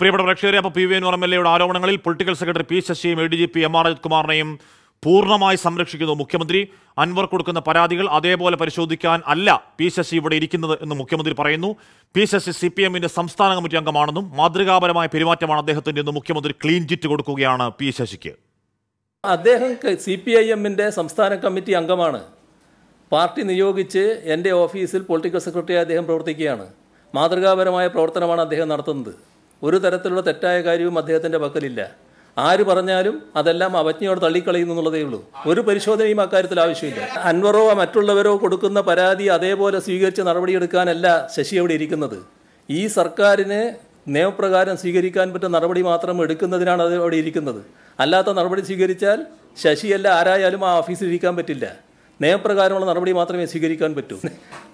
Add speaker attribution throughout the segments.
Speaker 1: പ്രിയപ്പെട്ട പ്രേക്ഷകരെ അപ്പോൾ പി വി അൻവർ പറഞ്ഞ എൽ ആരോപണങ്ങളിൽ പൊളിറ്റിക്കൽ സെക്രട്ടറി പി ശശിയും A D G P M R Ajith കുമാറിനെയും പൂർണ്ണമായി സംരക്ഷിക്കുന്നു മുഖ്യമന്ത്രി അൻവർ കൊടുക്കുന്ന പരാതികൾ അതേപോലെ പരിശോധിക്കാൻ അല്ല പി ശശി ഇവിടെ ഇരിക്കുന്നത് എന്ന് മുഖ്യമന്ത്രി പറയുന്നു പി ശശി സി പി എമ്മിന്റെ സംസ്ഥാന കമ്മിറ്റി അംഗമാണെന്നും മാതൃകാപരമായ പെരുമാറ്റമാണ് അദ്ദേഹത്തിന്റെ എന്ന് മുഖ്യമന്ത്രി ക്ലീൻ ചിറ്റ് കൊടുക്കുകയാണ് പി ശശിക്ക് അദ്ദേഹം
Speaker 2: സി പി ഐ എമ്മിന്റെ സംസ്ഥാന കമ്മിറ്റി അംഗമാണ് പാർട്ടി നിയോഗിച്ച് എൻ്റെ ഓഫീസിൽ പൊളിറ്റിക്കൽ സെക്രട്ടറി അദ്ദേഹം പ്രവർത്തിക്കുകയാണ് മാതൃകാപരമായ പ്രവർത്തനമാണ് അദ്ദേഹം നടത്തുന്നത് ഒരു തരത്തിലുള്ള തെറ്റായ കാര്യവും അദ്ദേഹത്തിൻ്റെ പക്കലില്ല ആര് പറഞ്ഞാലും അതെല്ലാം അവജ്ഞയോട് തള്ളിക്കളയുന്നു എന്നുള്ളതേ ഉള്ളൂ ഒരു പരിശോധനയും അക്കാര്യത്തിൽ ആവശ്യമില്ല അൻവറോ മറ്റുള്ളവരോ കൊടുക്കുന്ന പരാതി അതേപോലെ സ്വീകരിച്ച് നടപടിയെടുക്കാനല്ല ശശി അവിടെ ഇരിക്കുന്നത് ഈ സർക്കാരിന് നിയമപ്രകാരം സ്വീകരിക്കാൻ പറ്റുന്ന നടപടി മാത്രം എടുക്കുന്നതിനാണ് അത് അവിടെ ഇരിക്കുന്നത് അല്ലാത്ത നടപടി സ്വീകരിച്ചാൽ ശശിയല്ല ആരായാലും ആ ഓഫീസിൽ ഇരിക്കാൻ പറ്റില്ല നിയമപ്രകാരമുള്ള നടപടി മാത്രമേ സ്വീകരിക്കാൻ പറ്റൂ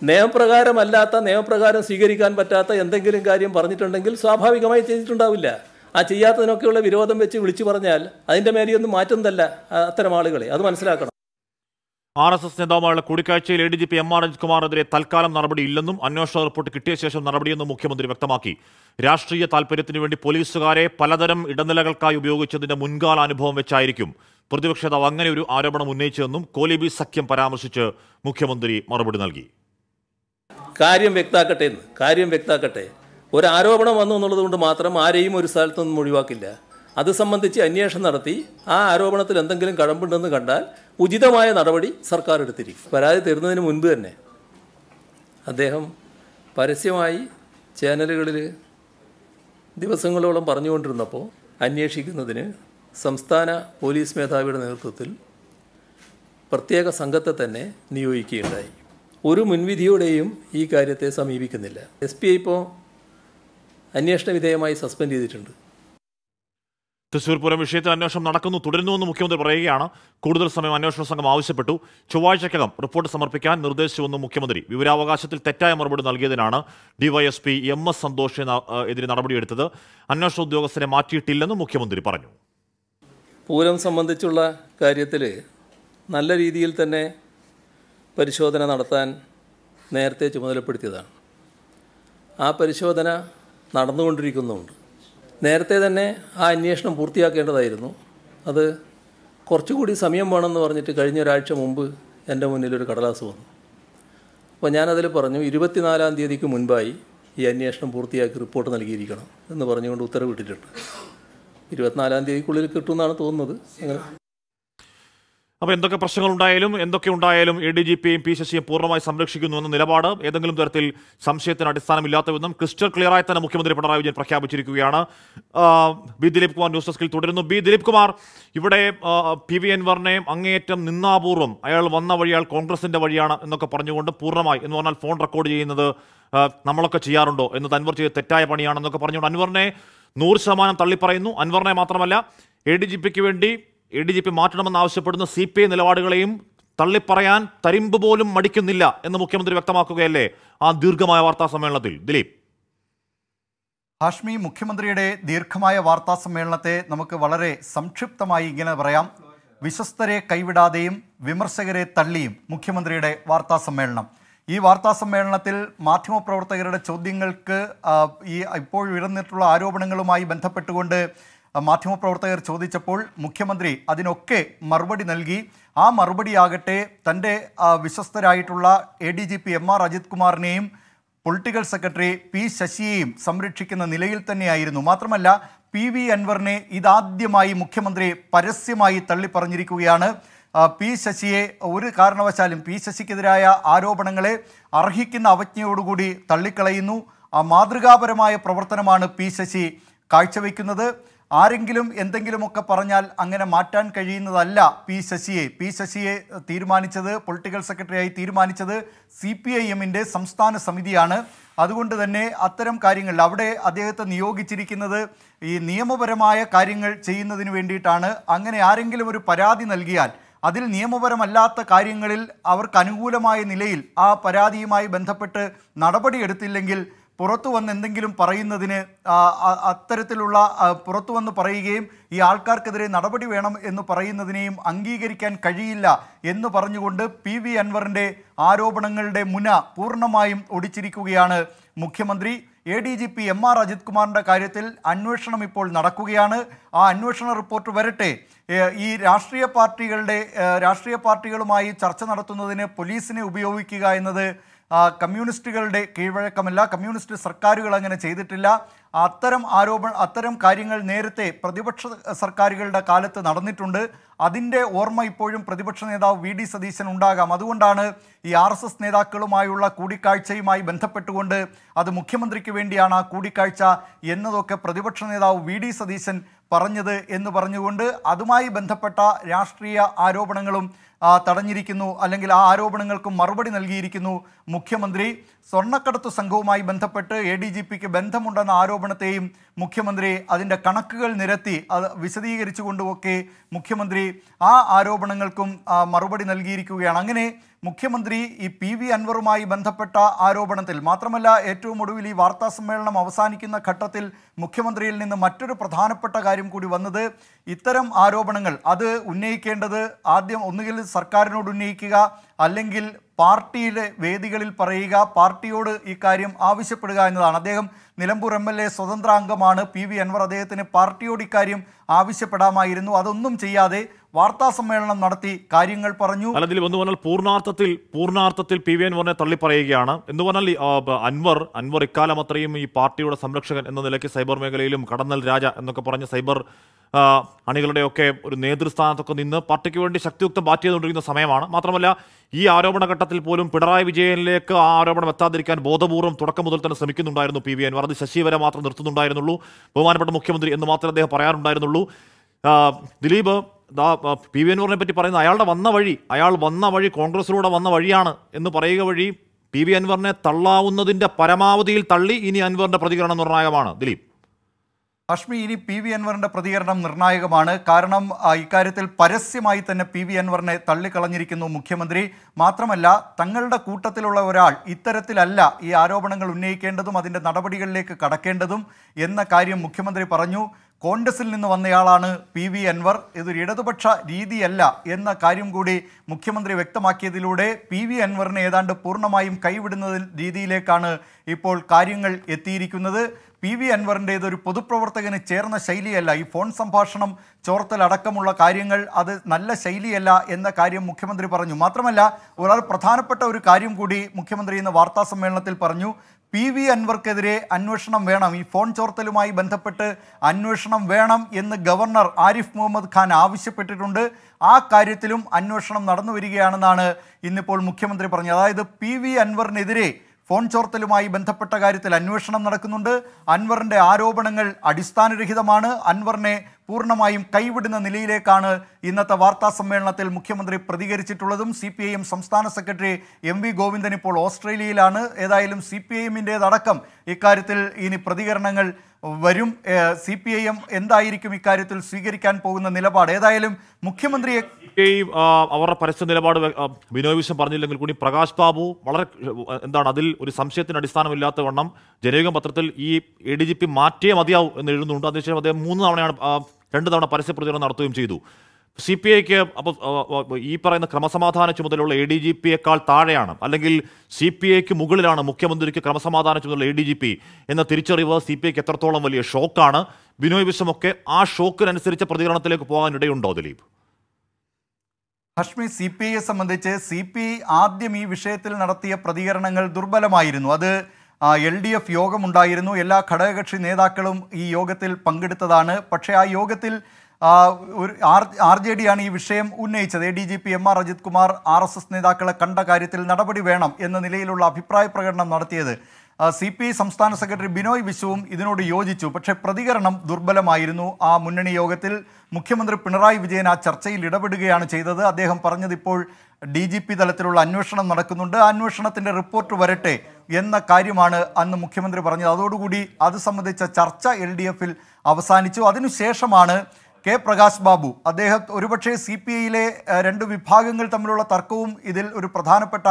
Speaker 2: നിയമപ്രകാരമല്ലാത്ത നിയമപ്രകാരം സ്വീകരിക്കാൻ പറ്റാത്ത എന്തെങ്കിലും കാര്യം പറഞ്ഞിട്ടുണ്ടെങ്കിൽ സ്വാഭാവികമായി ചെയ്തിട്ടുണ്ടാവില്ല ആ ചെയ്യാത്തതിനൊക്കെയുള്ള വിരോധം വെച്ച് വിളിച്ചു പറഞ്ഞാൽ അതിൻ്റെ മേലെയൊന്നും മാറ്റുന്നതല്ല അത്തരം
Speaker 1: ആളുകളെ അത് മനസ്സിലാക്കണം ആർ എസ് എസ് നേതാവുമായുള്ള കൂടിക്കാഴ്ചയിൽ A D G P M R അജിത്കുമാറിനെതിരെ തൽക്കാലം നടപടിയില്ലെന്നും അന്വേഷണ റിപ്പോർട്ട് കിട്ടിയ ശേഷം നടപടിയെന്നും മുഖ്യമന്ത്രി വ്യക്തമാക്കി രാഷ്ട്രീയ താൽപര്യത്തിനു വേണ്ടി പോലീസുകാരെ പലതരം ഇടനിലകൾക്കായി ഉപയോഗിച്ചതിന്റെ മുൻകാല അനുഭവം വെച്ചായിരിക്കും പ്രതിപക്ഷ നേതാവ് അങ്ങനെ ഒരു ആരോപണം ഉന്നയിച്ചതെന്നും കോലിബി സഖ്യം പരാമർശിച്ച് മുഖ്യമന്ത്രി മറുപടി നൽകി കാര്യം വ്യക്താക്കട്ടെ എന്ന് കാര്യം വ്യക്താക്കട്ടെ ഒരു ആരോപണം വന്നു എന്നുള്ളത് കൊണ്ട് മാത്രം
Speaker 2: ആരെയും ഒരു സ്ഥലത്തു നിന്നും ഒഴിവാക്കില്ല അത് സംബന്ധിച്ച് അന്വേഷണം നടത്തി ആ ആരോപണത്തിൽ എന്തെങ്കിലും കടമ്പുണ്ടെന്ന് കണ്ടാൽ ഉചിതമായ നടപടി സർക്കാർ എടുത്തിരിക്കും പരാതി തരുന്നതിന് മുൻപ് തന്നെ അദ്ദേഹം പരസ്യമായി ചാനലുകളിൽ ദിവസങ്ങളോളം പറഞ്ഞുകൊണ്ടിരുന്നപ്പോൾ അന്വേഷിക്കുന്നതിന് സംസ്ഥാന പോലീസ് മേധാവിയുടെ നേതൃത്വത്തിൽ പ്രത്യേക സംഘത്തെ തന്നെ നിയോഗിക്കുകയുണ്ടായി ഒരു മുൻവിധിയോടെയും ഈ കാര്യത്തെ സമീപിക്കുന്നില്ല എസ് പി ഇപ്പോൾ അന്വേഷണ വിധേയമായി സസ്പെൻഡ്
Speaker 1: ചെയ്തിട്ടുണ്ട് തൃശൂർ പൂരം വിഷയത്തിൽ അന്വേഷണം നടക്കുന്നു തുടരുന്നുവെന്ന് മുഖ്യമന്ത്രി പറയുകയാണ് കൂടുതൽ സമയം അന്വേഷണ സംഘം ആവശ്യപ്പെട്ടു ചൊവ്വാഴ്ചക്കകം റിപ്പോർട്ട് സമർപ്പിക്കാൻ നിർദ്ദേശിച്ചുവെന്ന് മുഖ്യമന്ത്രി വിവരാവകാശത്തിൽ തെറ്റായ മറുപടി നൽകിയതിനാണ് ഡിവൈഎസ്പി എം എസ് സന്തോഷിനെതിരെ നടപടിയെടുത്തത് അന്വേഷണ ഉദ്യോഗസ്ഥരെ മാറ്റിയിട്ടില്ലെന്നും മുഖ്യമന്ത്രി പറഞ്ഞു
Speaker 2: പൂരം സംബന്ധിച്ചുള്ള കാര്യത്തിൽ നല്ല രീതിയിൽ തന്നെ പരിശോധന നടത്താൻ നേരത്തെ ചുമതലപ്പെടുത്തിയതാണ് ആ പരിശോധന നടന്നുകൊണ്ടിരിക്കുന്നുണ്ട് നേരത്തെ തന്നെ ആ അന്വേഷണം പൂർത്തിയാക്കേണ്ടതായിരുന്നു അത് കുറച്ചുകൂടി സമയം വേണമെന്ന് പറഞ്ഞിട്ട് കഴിഞ്ഞ ഒരാഴ്ച മുമ്പ് എൻ്റെ മുന്നിൽ ഒരു കടലാസ് വന്നു അപ്പോൾ ഞാനതിൽ പറഞ്ഞു ഇരുപത്തിനാലാം തീയതിക്ക് മുൻപായി ഈ അന്വേഷണം പൂർത്തിയാക്കി റിപ്പോർട്ട് നൽകിയിരിക്കണം എന്ന് പറഞ്ഞുകൊണ്ട് ഉത്തരവിട്ടിട്ടുണ്ട് ഇരുപത്തിനാലാം തീയതിക്കുള്ളിൽ കിട്ടുമെന്നാണ് തോന്നുന്നത്
Speaker 1: അങ്ങനെ അപ്പോൾ എന്തൊക്കെ പ്രശ്നങ്ങൾ ഉണ്ടായാലും എന്തൊക്കെ ഉണ്ടായാലും എ ഡി ജി പിയും പി ശശിയും പൂർണ്ണമായി എന്ന നിലപാട് ഏതെങ്കിലും തരത്തിൽ സംശയത്തിന് അടിസ്ഥാനമില്ലാത്ത വിധം ക്രിസ്റ്റൽ ക്ലിയറായി തന്നെ മുഖ്യമന്ത്രി പിണറായി വിജയൻ പ്രഖ്യാപിച്ചിരിക്കുകയാണ് ബി ദിലീപ് കുമാർ ന്യൂസ് ഡെസ്കിൽ തുടരുന്നു ബി ദിലീപ് കുമാർ ഇവിടെ പി വി എൻവറിനെയും അങ്ങേയറ്റം നിന്നാപൂർവം അയാൾ വന്ന വഴി അയാൾ കോൺഗ്രസിൻ്റെ വഴിയാണ് എന്നൊക്കെ പറഞ്ഞുകൊണ്ട് പൂർണ്ണമായി എന്ന് പറഞ്ഞാൽ ഫോൺ റെക്കോർഡ് ചെയ്യുന്നത് നമ്മളൊക്കെ ചെയ്യാറുണ്ടോ എന്ന് തൻവർ ചെയ്ത് തെറ്റായ പണിയാണെന്നൊക്കെ പറഞ്ഞുകൊണ്ട് അൻവറിനെ നൂറ് ശതമാനം തള്ളിപ്പറയുന്നു അൻവറിനെ മാത്രമല്ല എ ഡി ജി പിക്ക് വേണ്ടി എ ഡി ജി പി മാറ്റണമെന്ന് ആവശ്യപ്പെടുന്ന സി പി ഐ നിലപാടുകളെയും തള്ളിപ്പറയാൻ തരിമ്പ് പോലും മടിക്കുന്നില്ല എന്ന് മുഖ്യമന്ത്രി വ്യക്തമാക്കുകയല്ലേ ആ ദീർഘമായ വാർത്താ സമ്മേളനത്തിൽ ദിലീപ്
Speaker 3: ഹാഷ്മി മുഖ്യമന്ത്രിയുടെ ദീർഘമായ വാർത്താ സമ്മേളനത്തെ നമുക്ക് വളരെ സംക്ഷിപ്തമായി ഇങ്ങനെ പറയാം വിശ്വസ്തരെ കൈവിടാതെയും വിമർശകരെ തള്ളിയും മുഖ്യമന്ത്രിയുടെ വാർത്താ സമ്മേളനം ഈ വാർത്താ സമ്മേളനത്തിൽ മാധ്യമപ്രവർത്തകരുടെ ചോദ്യങ്ങൾക്ക് ഈ ഇപ്പോൾ ഉയർന്നിട്ടുള്ള ആരോപണങ്ങളുമായി ബന്ധപ്പെട്ടുകൊണ്ട് മാധ്യമപ്രവർത്തകർ ചോദിച്ചപ്പോൾ മുഖ്യമന്ത്രി അതിനൊക്കെ മറുപടി നൽകി ആ മറുപടിയാകട്ടെ തൻ്റെ വിശ്വസ്തരായിട്ടുള്ള A D G P M R Ajith കുമാറിനെയും പൊളിറ്റിക്കൽ സെക്രട്ടറി പി ശശിയെയും സംരക്ഷിക്കുന്ന നിലയിൽ തന്നെയായിരുന്നു മാത്രമല്ല പി വി അൻവറിനെ ഇതാദ്യമായി മുഖ്യമന്ത്രി പരസ്യമായി തള്ളിപ്പറഞ്ഞിരിക്കുകയാണ് പി ശശിയെ ഒരു കാരണവശാലും പി ശശിക്കെതിരായ ആരോപണങ്ങളെ അർഹിക്കുന്ന അവജ്ഞയോടുകൂടി തള്ളിക്കളയുന്നു ആ മാതൃകാപരമായ പ്രവർത്തനമാണ് പി ശശി കാഴ്ചവെക്കുന്നത് ആരെങ്കിലും എന്തെങ്കിലുമൊക്കെ പറഞ്ഞാൽ അങ്ങനെ മാറ്റാൻ കഴിയുന്നതല്ല പി ശശിയെ പി ശശിയെ തീരുമാനിച്ചത് പൊളിറ്റിക്കൽ സെക്രട്ടറിയായി തീരുമാനിച്ചത് സി പി ഐ എമ്മിൻ്റെ സംസ്ഥാന സമിതിയാണ് അതുകൊണ്ട് തന്നെ അത്തരം കാര്യങ്ങൾ അവിടെ അദ്ദേഹത്തെ നിയോഗിച്ചിരിക്കുന്നത് ഈ നിയമപരമായ കാര്യങ്ങൾ ചെയ്യുന്നതിന് വേണ്ടിയിട്ടാണ് അങ്ങനെ ആരെങ്കിലും ഒരു പരാതി നൽകിയാൽ അതിൽ നിയമപരമല്ലാത്ത കാര്യങ്ങളിൽ അവർക്ക് അനുകൂലമായ നിലയിൽ ആ പരാതിയുമായി ബന്ധപ്പെട്ട് നടപടിയെടുത്തില്ലെങ്കിൽ പുറത്തു വന്ന് എന്തെങ്കിലും പറയുന്നതിന് അത്തരത്തിലുള്ള പുറത്തു വന്ന് പറയുകയും ഈ ആൾക്കാർക്കെതിരെ നടപടി വേണം എന്ന് പറയുന്നതിനെയും അംഗീകരിക്കാൻ കഴിയില്ല എന്ന് പറഞ്ഞുകൊണ്ട് പി വി അൻവറിൻ്റെ ആരോപണങ്ങളുടെ മുന പൂർണ്ണമായും ഒടിച്ചിരിക്കുകയാണ് മുഖ്യമന്ത്രി A D G P M R Ajith കുമാറിൻ്റെ കാര്യത്തിൽ അന്വേഷണം ഇപ്പോൾ നടക്കുകയാണ് ആ അന്വേഷണ റിപ്പോർട്ട് വരട്ടെ ഈ രാഷ്ട്രീയ പാർട്ടികളുടെ രാഷ്ട്രീയ പാർട്ടികളുമായി ചർച്ച നടത്തുന്നതിന് പോലീസിനെ ഉപയോഗിക്കുക എന്നത് കമ്മ്യൂണിസ്റ്റുകളുടെ കീഴ്വഴക്കമല്ല കമ്മ്യൂണിസ്റ്റ് സർക്കാരുകൾ അങ്ങനെ ചെയ്തിട്ടില്ല അത്തരം ആരോപണ അത്തരം കാര്യങ്ങൾ നേരത്തെ പ്രതിപക്ഷ സർക്കാരുകളുടെ കാലത്ത് നടന്നിട്ടുണ്ട് അതിൻ്റെ ഓർമ്മ ഇപ്പോഴും പ്രതിപക്ഷ നേതാവ് വി ഡി സതീശൻ ഉണ്ടാകാം അതുകൊണ്ടാണ് ഈ ആർ എസ് എസ് നേതാക്കളുമായുള്ള കൂടിക്കാഴ്ചയുമായി ബന്ധപ്പെട്ടുകൊണ്ട് അത് മുഖ്യമന്ത്രിക്ക് വേണ്ടിയാണ് ആ കൂടിക്കാഴ്ച എന്നതൊക്കെ പ്രതിപക്ഷ നേതാവ് വി ഡി സതീശൻ പറഞ്ഞത് എന്ന് പറഞ്ഞുകൊണ്ട് അതുമായി ബന്ധപ്പെട്ട രാഷ്ട്രീയ ആരോപണങ്ങളും തടഞ്ഞിരിക്കുന്നു അല്ലെങ്കിൽ ആ ആരോപണങ്ങൾക്ക് മറുപടി നൽകിയിരിക്കുന്നു മുഖ്യമന്ത്രി സ്വർണ്ണക്കടത്ത് സംഘവുമായി ബന്ധപ്പെട്ട് എ ഡി ജി പിക്ക് ബന്ധമുണ്ടെന്ന ആരോപണത്തെയും മുഖ്യമന്ത്രി അതിൻ്റെ കണക്കുകൾ നിരത്തി അത് വിശദീകരിച്ചുകൊണ്ടുമൊക്കെ മുഖ്യമന്ത്രി ആ ആരോപണങ്ങൾക്കും മറുപടി നൽകിയിരിക്കുകയാണ് അങ്ങനെ മുഖ്യമന്ത്രി ഈ പി വി അൻവറുമായി ബന്ധപ്പെട്ട ആരോപണത്തിൽ മാത്രമല്ല ഏറ്റവും ഒടുവിൽ ഈ വാർത്താ സമ്മേളനം അവസാനിക്കുന്ന ഘട്ടത്തിൽ മുഖ്യമന്ത്രിയിൽ നിന്ന് മറ്റൊരു പ്രധാനപ്പെട്ട കാര്യം കൂടി വന്നത് ഇത്തരം ആരോപണങ്ങൾ അത് ഉന്നയിക്കേണ്ടത് ആദ്യം ഒന്നുകിൽ സർക്കാരിനോട് ഉന്നയിക്കുക അല്ലെങ്കിൽ പാർട്ടിയിലെ വേദികളിൽ പറയുക പാർട്ടിയോട് ഈ കാര്യം ആവശ്യപ്പെടുക എന്നതാണ് അദ്ദേഹം നിലമ്പൂർ എം എൽ എ സ്വതന്ത്ര അംഗമാണ് പി വി അൻവർ അദ്ദേഹത്തിന് പാർട്ടിയോട് ഇക്കാര്യം ആവശ്യപ്പെടാമായിരുന്നു അതൊന്നും ചെയ്യാതെ വാർത്താ സമ്മേളനം
Speaker 1: നടത്തി കാര്യങ്ങൾ പറഞ്ഞു അല്ലെങ്കിൽ എന്ന് പറഞ്ഞാൽ പൂർണ്ണാർത്ഥത്തിൽ പൂർണ്ണാർത്ഥത്തിൽ പി വി അൻവറിനെ തള്ളിപ്പറയുകയാണ് എന്ന് പറഞ്ഞാൽ അൻവർ അൻവർ ഇക്കാലം അത്രയും ഈ പാർട്ടിയുടെ സംരക്ഷകൻ എന്ന നിലയ്ക്ക് സൈബർ മേഖലയിലും കടന്നൽ രാജ എന്നൊക്കെ പറഞ്ഞ സൈബർ അണികളുടെയൊക്കെ ഒരു നേതൃസ്ഥാനത്തൊക്കെ നിന്ന് പാർട്ടിക്ക് വേണ്ടി ശക്തിയുക്തം ബാറ്റ് ചെയ്തുകൊണ്ടിരിക്കുന്ന സമയമാണ് മാത്രമല്ല ഈ ആരോപണ ഘട്ടത്തിൽ പോലും പിണറായി വിജയനിലേക്ക് ആ ആരോപണം എത്താതിരിക്കാൻ ബോധപൂർവ്വം തുടക്കം മുതൽ തന്നെ ശ്രമിക്കുന്നുണ്ടായിരുന്നു പി വി അൻവർ അത് ശശി വരെ മാത്രം നിർത്തുന്നുണ്ടായിരുന്നുള്ളൂ ബഹുമാനപ്പെട്ട മുഖ്യമന്ത്രി എന്ന് മാത്രമേ അദ്ദേഹം പറയാറുണ്ടായിരുന്നുള്ളൂ കണ്ടു ദിലീപ് ദാ പി വി അൻവറിനെ പറ്റി പറയുന്ന അയാളുടെ വന്ന വഴി അയാൾ വന്ന വഴി കോൺഗ്രസിലൂടെ വന്ന വഴിയാണ് എന്ന് പറയുക വഴി പി വി അൻവറിനെ തള്ളാവുന്നതിൻ്റെ പരമാവധിയിൽ തള്ളി ഇനി അൻവറിൻ്റെ പ്രതികരണം നിർണായകമാണ് ദിലീപ്
Speaker 3: അഷ്മി ഇനി പി വി അൻവറിന്റെ പ്രതികരണം നിർണായകമാണ് കാരണം ഇക്കാര്യത്തിൽ പരസ്യമായി തന്നെ പി വി അൻവറിനെ തള്ളിക്കളഞ്ഞിരിക്കുന്നു മുഖ്യമന്ത്രി മാത്രമല്ല തങ്ങളുടെ കൂട്ടത്തിലുള്ള ഒരാൾ ഇത്തരത്തിലല്ല ഈ ആരോപണങ്ങൾ ഉന്നയിക്കേണ്ടതും അതിൻ്റെ നടപടികളിലേക്ക് കടക്കേണ്ടതും എന്ന കാര്യം മുഖ്യമന്ത്രി പറഞ്ഞു കോൺഗ്രസിൽ നിന്ന് വന്നയാളാണ് പി വി അൻവർ ഇതൊരു ഇടതുപക്ഷ രീതിയല്ല എന്ന കാര്യം കൂടി മുഖ്യമന്ത്രി വ്യക്തമാക്കിയതിലൂടെ പി വി അൻവറിനെ ഏതാണ്ട് പൂർണ്ണമായും കൈവിടുന്ന രീതിയിലേക്കാണ് ഇപ്പോൾ കാര്യങ്ങൾ എത്തിയിരിക്കുന്നത് പി വി അൻവറിൻ്റെ ഇതൊരു പൊതുപ്രവർത്തകന് ചേർന്ന ശൈലിയല്ല ഈ ഫോൺ സംഭാഷണം ചോർത്തലടക്കമുള്ള കാര്യങ്ങൾ അത് നല്ല ശൈലിയല്ല എന്ന കാര്യം മുഖ്യമന്ത്രി പറഞ്ഞു മാത്രമല്ല ഒരാൾ പ്രധാനപ്പെട്ട ഒരു കാര്യം കൂടി മുഖ്യമന്ത്രി ഇന്ന് വാർത്താ സമ്മേളനത്തിൽ പറഞ്ഞു പി വി അൻവർക്കെതിരെ അന്വേഷണം വേണം ഈ ഫോൺ ചോർത്തലുമായി ബന്ധപ്പെട്ട് അന്വേഷണം വേണം എന്ന് ഗവർണർ ആരിഫ് മുഹമ്മദ് ഖാൻ ആവശ്യപ്പെട്ടിട്ടുണ്ട് ആ കാര്യത്തിലും അന്വേഷണം നടന്നു വരികയാണെന്നാണ് ഇന്നിപ്പോൾ മുഖ്യമന്ത്രി പറഞ്ഞത് അതായത് പി വി അൻവറിനെതിരെ ഫോൺ ചോർത്തലുമായി ബന്ധപ്പെട്ട കാര്യത്തിൽ അന്വേഷണം നടക്കുന്നുണ്ട് അൻവറിൻ്റെ ആരോപണങ്ങൾ അടിസ്ഥാനരഹിതമാണ് അൻവറിനെ പൂർണ്ണമായും കൈവിടുന്ന നിലയിലേക്കാണ് ഇന്നത്തെ വാർത്താ സമ്മേളനത്തിൽ മുഖ്യമന്ത്രി പ്രതികരിച്ചിട്ടുള്ളതും സി പി ഐ സംസ്ഥാന സെക്രട്ടറി എം വി ഗോവിന്ദൻ ഇപ്പോൾ ഓസ്ട്രേലിയയിലാണ് ഏതായാലും സി പി ഐ ഇക്കാര്യത്തിൽ ഇനി പ്രതികരണങ്ങൾ വരും സി പി ഐ എം എന്തായിരിക്കും ഇക്കാര്യത്തിൽ സ്വീകരിക്കാൻ പോകുന്ന നിലപാട് ഏതായാലും മുഖ്യമന്ത്രിയെ
Speaker 1: അവരുടെ പരസ്യ നിലപാട് ബിനോയ് വിശ്വം പറഞ്ഞില്ലെങ്കിൽ കൂടി പ്രകാശ് ബാബു വളരെ എന്താണ് അതിൽ ഒരു സംശയത്തിന് അടിസ്ഥാനമില്ലാത്ത വണ്ണം ജനവികം പത്രത്തിൽ ഈ എ ഡി ജി പി മാറ്റിയേ മതിയാവും എന്ന് എഴുതുന്നുണ്ട് അതിനുശേഷം അദ്ദേഹം മൂന്ന് തവണയാണ് രണ്ട് തവണ പരസ്യ പ്രചരണം നടത്തുകയും ചെയ്തു സി പി ഐക്ക് അപ്പോൾ ഈ പറയുന്ന ക്രമസമാധാന ചുമതലയുള്ള എ ഡി ജി പിയേക്കാൾ താഴെയാണ് അല്ലെങ്കിൽ സി പി ഐക്ക് മുകളിലാണ് മുഖ്യമന്ത്രിക്ക് ക്രമസമാധാന ചുമതല എ ഡി ജി പി എന്ന തിരിച്ചറിവ് സി പി ഐക്ക് എത്രത്തോളം വലിയ ഷോക്കാണ് ബിനോയ് വിശ്വമൊക്കെ ആ ഷോക്കിനനുസരിച്ച പ്രതികരണത്തിലേക്ക് പോകാൻ ഇടയുണ്ടോ ദിലീപ്
Speaker 3: ഹഷ്മി സി പി ഐയെ സംബന്ധിച്ച് സി പി ഐ ആദ്യം ഈ വിഷയത്തിൽ നടത്തിയ പ്രതികരണങ്ങൾ ദുർബലമായിരുന്നു അത് എൽ ഡി എഫ് യോഗമുണ്ടായിരുന്നു എല്ലാ ഘടകകക്ഷി നേതാക്കളും ഈ യോഗത്തിൽ പങ്കെടുത്തതാണ് പക്ഷേ ആ യോഗത്തിൽ ഒരു ആർ ആർ ജെ ആണ് ഈ വിഷയം ഉന്നയിച്ചത് A D G P M R Ajith Kumar R S S നേതാക്കളെ കണ്ട കാര്യത്തിൽ നടപടി വേണം എന്ന നിലയിലുള്ള അഭിപ്രായ പ്രകടനം നടത്തിയത് സി പി ഐ സംസ്ഥാന സെക്രട്ടറി ബിനോയ് വിശ്വവും ഇതിനോട് യോജിച്ചു പക്ഷേ പ്രതികരണം ദുർബലമായിരുന്നു ആ മുന്നണി യോഗത്തിൽ മുഖ്യമന്ത്രി പിണറായി വിജയൻ ആ ചർച്ചയിൽ ഇടപെടുകയാണ് ചെയ്തത് അദ്ദേഹം പറഞ്ഞത് ഇപ്പോൾ ഡി ജി പി തലത്തിലുള്ള അന്വേഷണം നടക്കുന്നുണ്ട് ആ അന്വേഷണത്തിൻ്റെ റിപ്പോർട്ട് വരട്ടെ എന്ന കാര്യമാണ് അന്ന് മുഖ്യമന്ത്രി പറഞ്ഞത് അതോടുകൂടി അത് സംബന്ധിച്ച ചർച്ച എൽ ഡി എഫിൽ അവസാനിച്ചു അതിനുശേഷമാണ് കെ പ്രകാശ് ബാബു അദ്ദേഹം ഒരുപക്ഷെ സി പി ഐയിലെ രണ്ട് വിഭാഗങ്ങൾ തമ്മിലുള്ള തർക്കവും ഇതിൽ ഒരു പ്രധാനപ്പെട്ട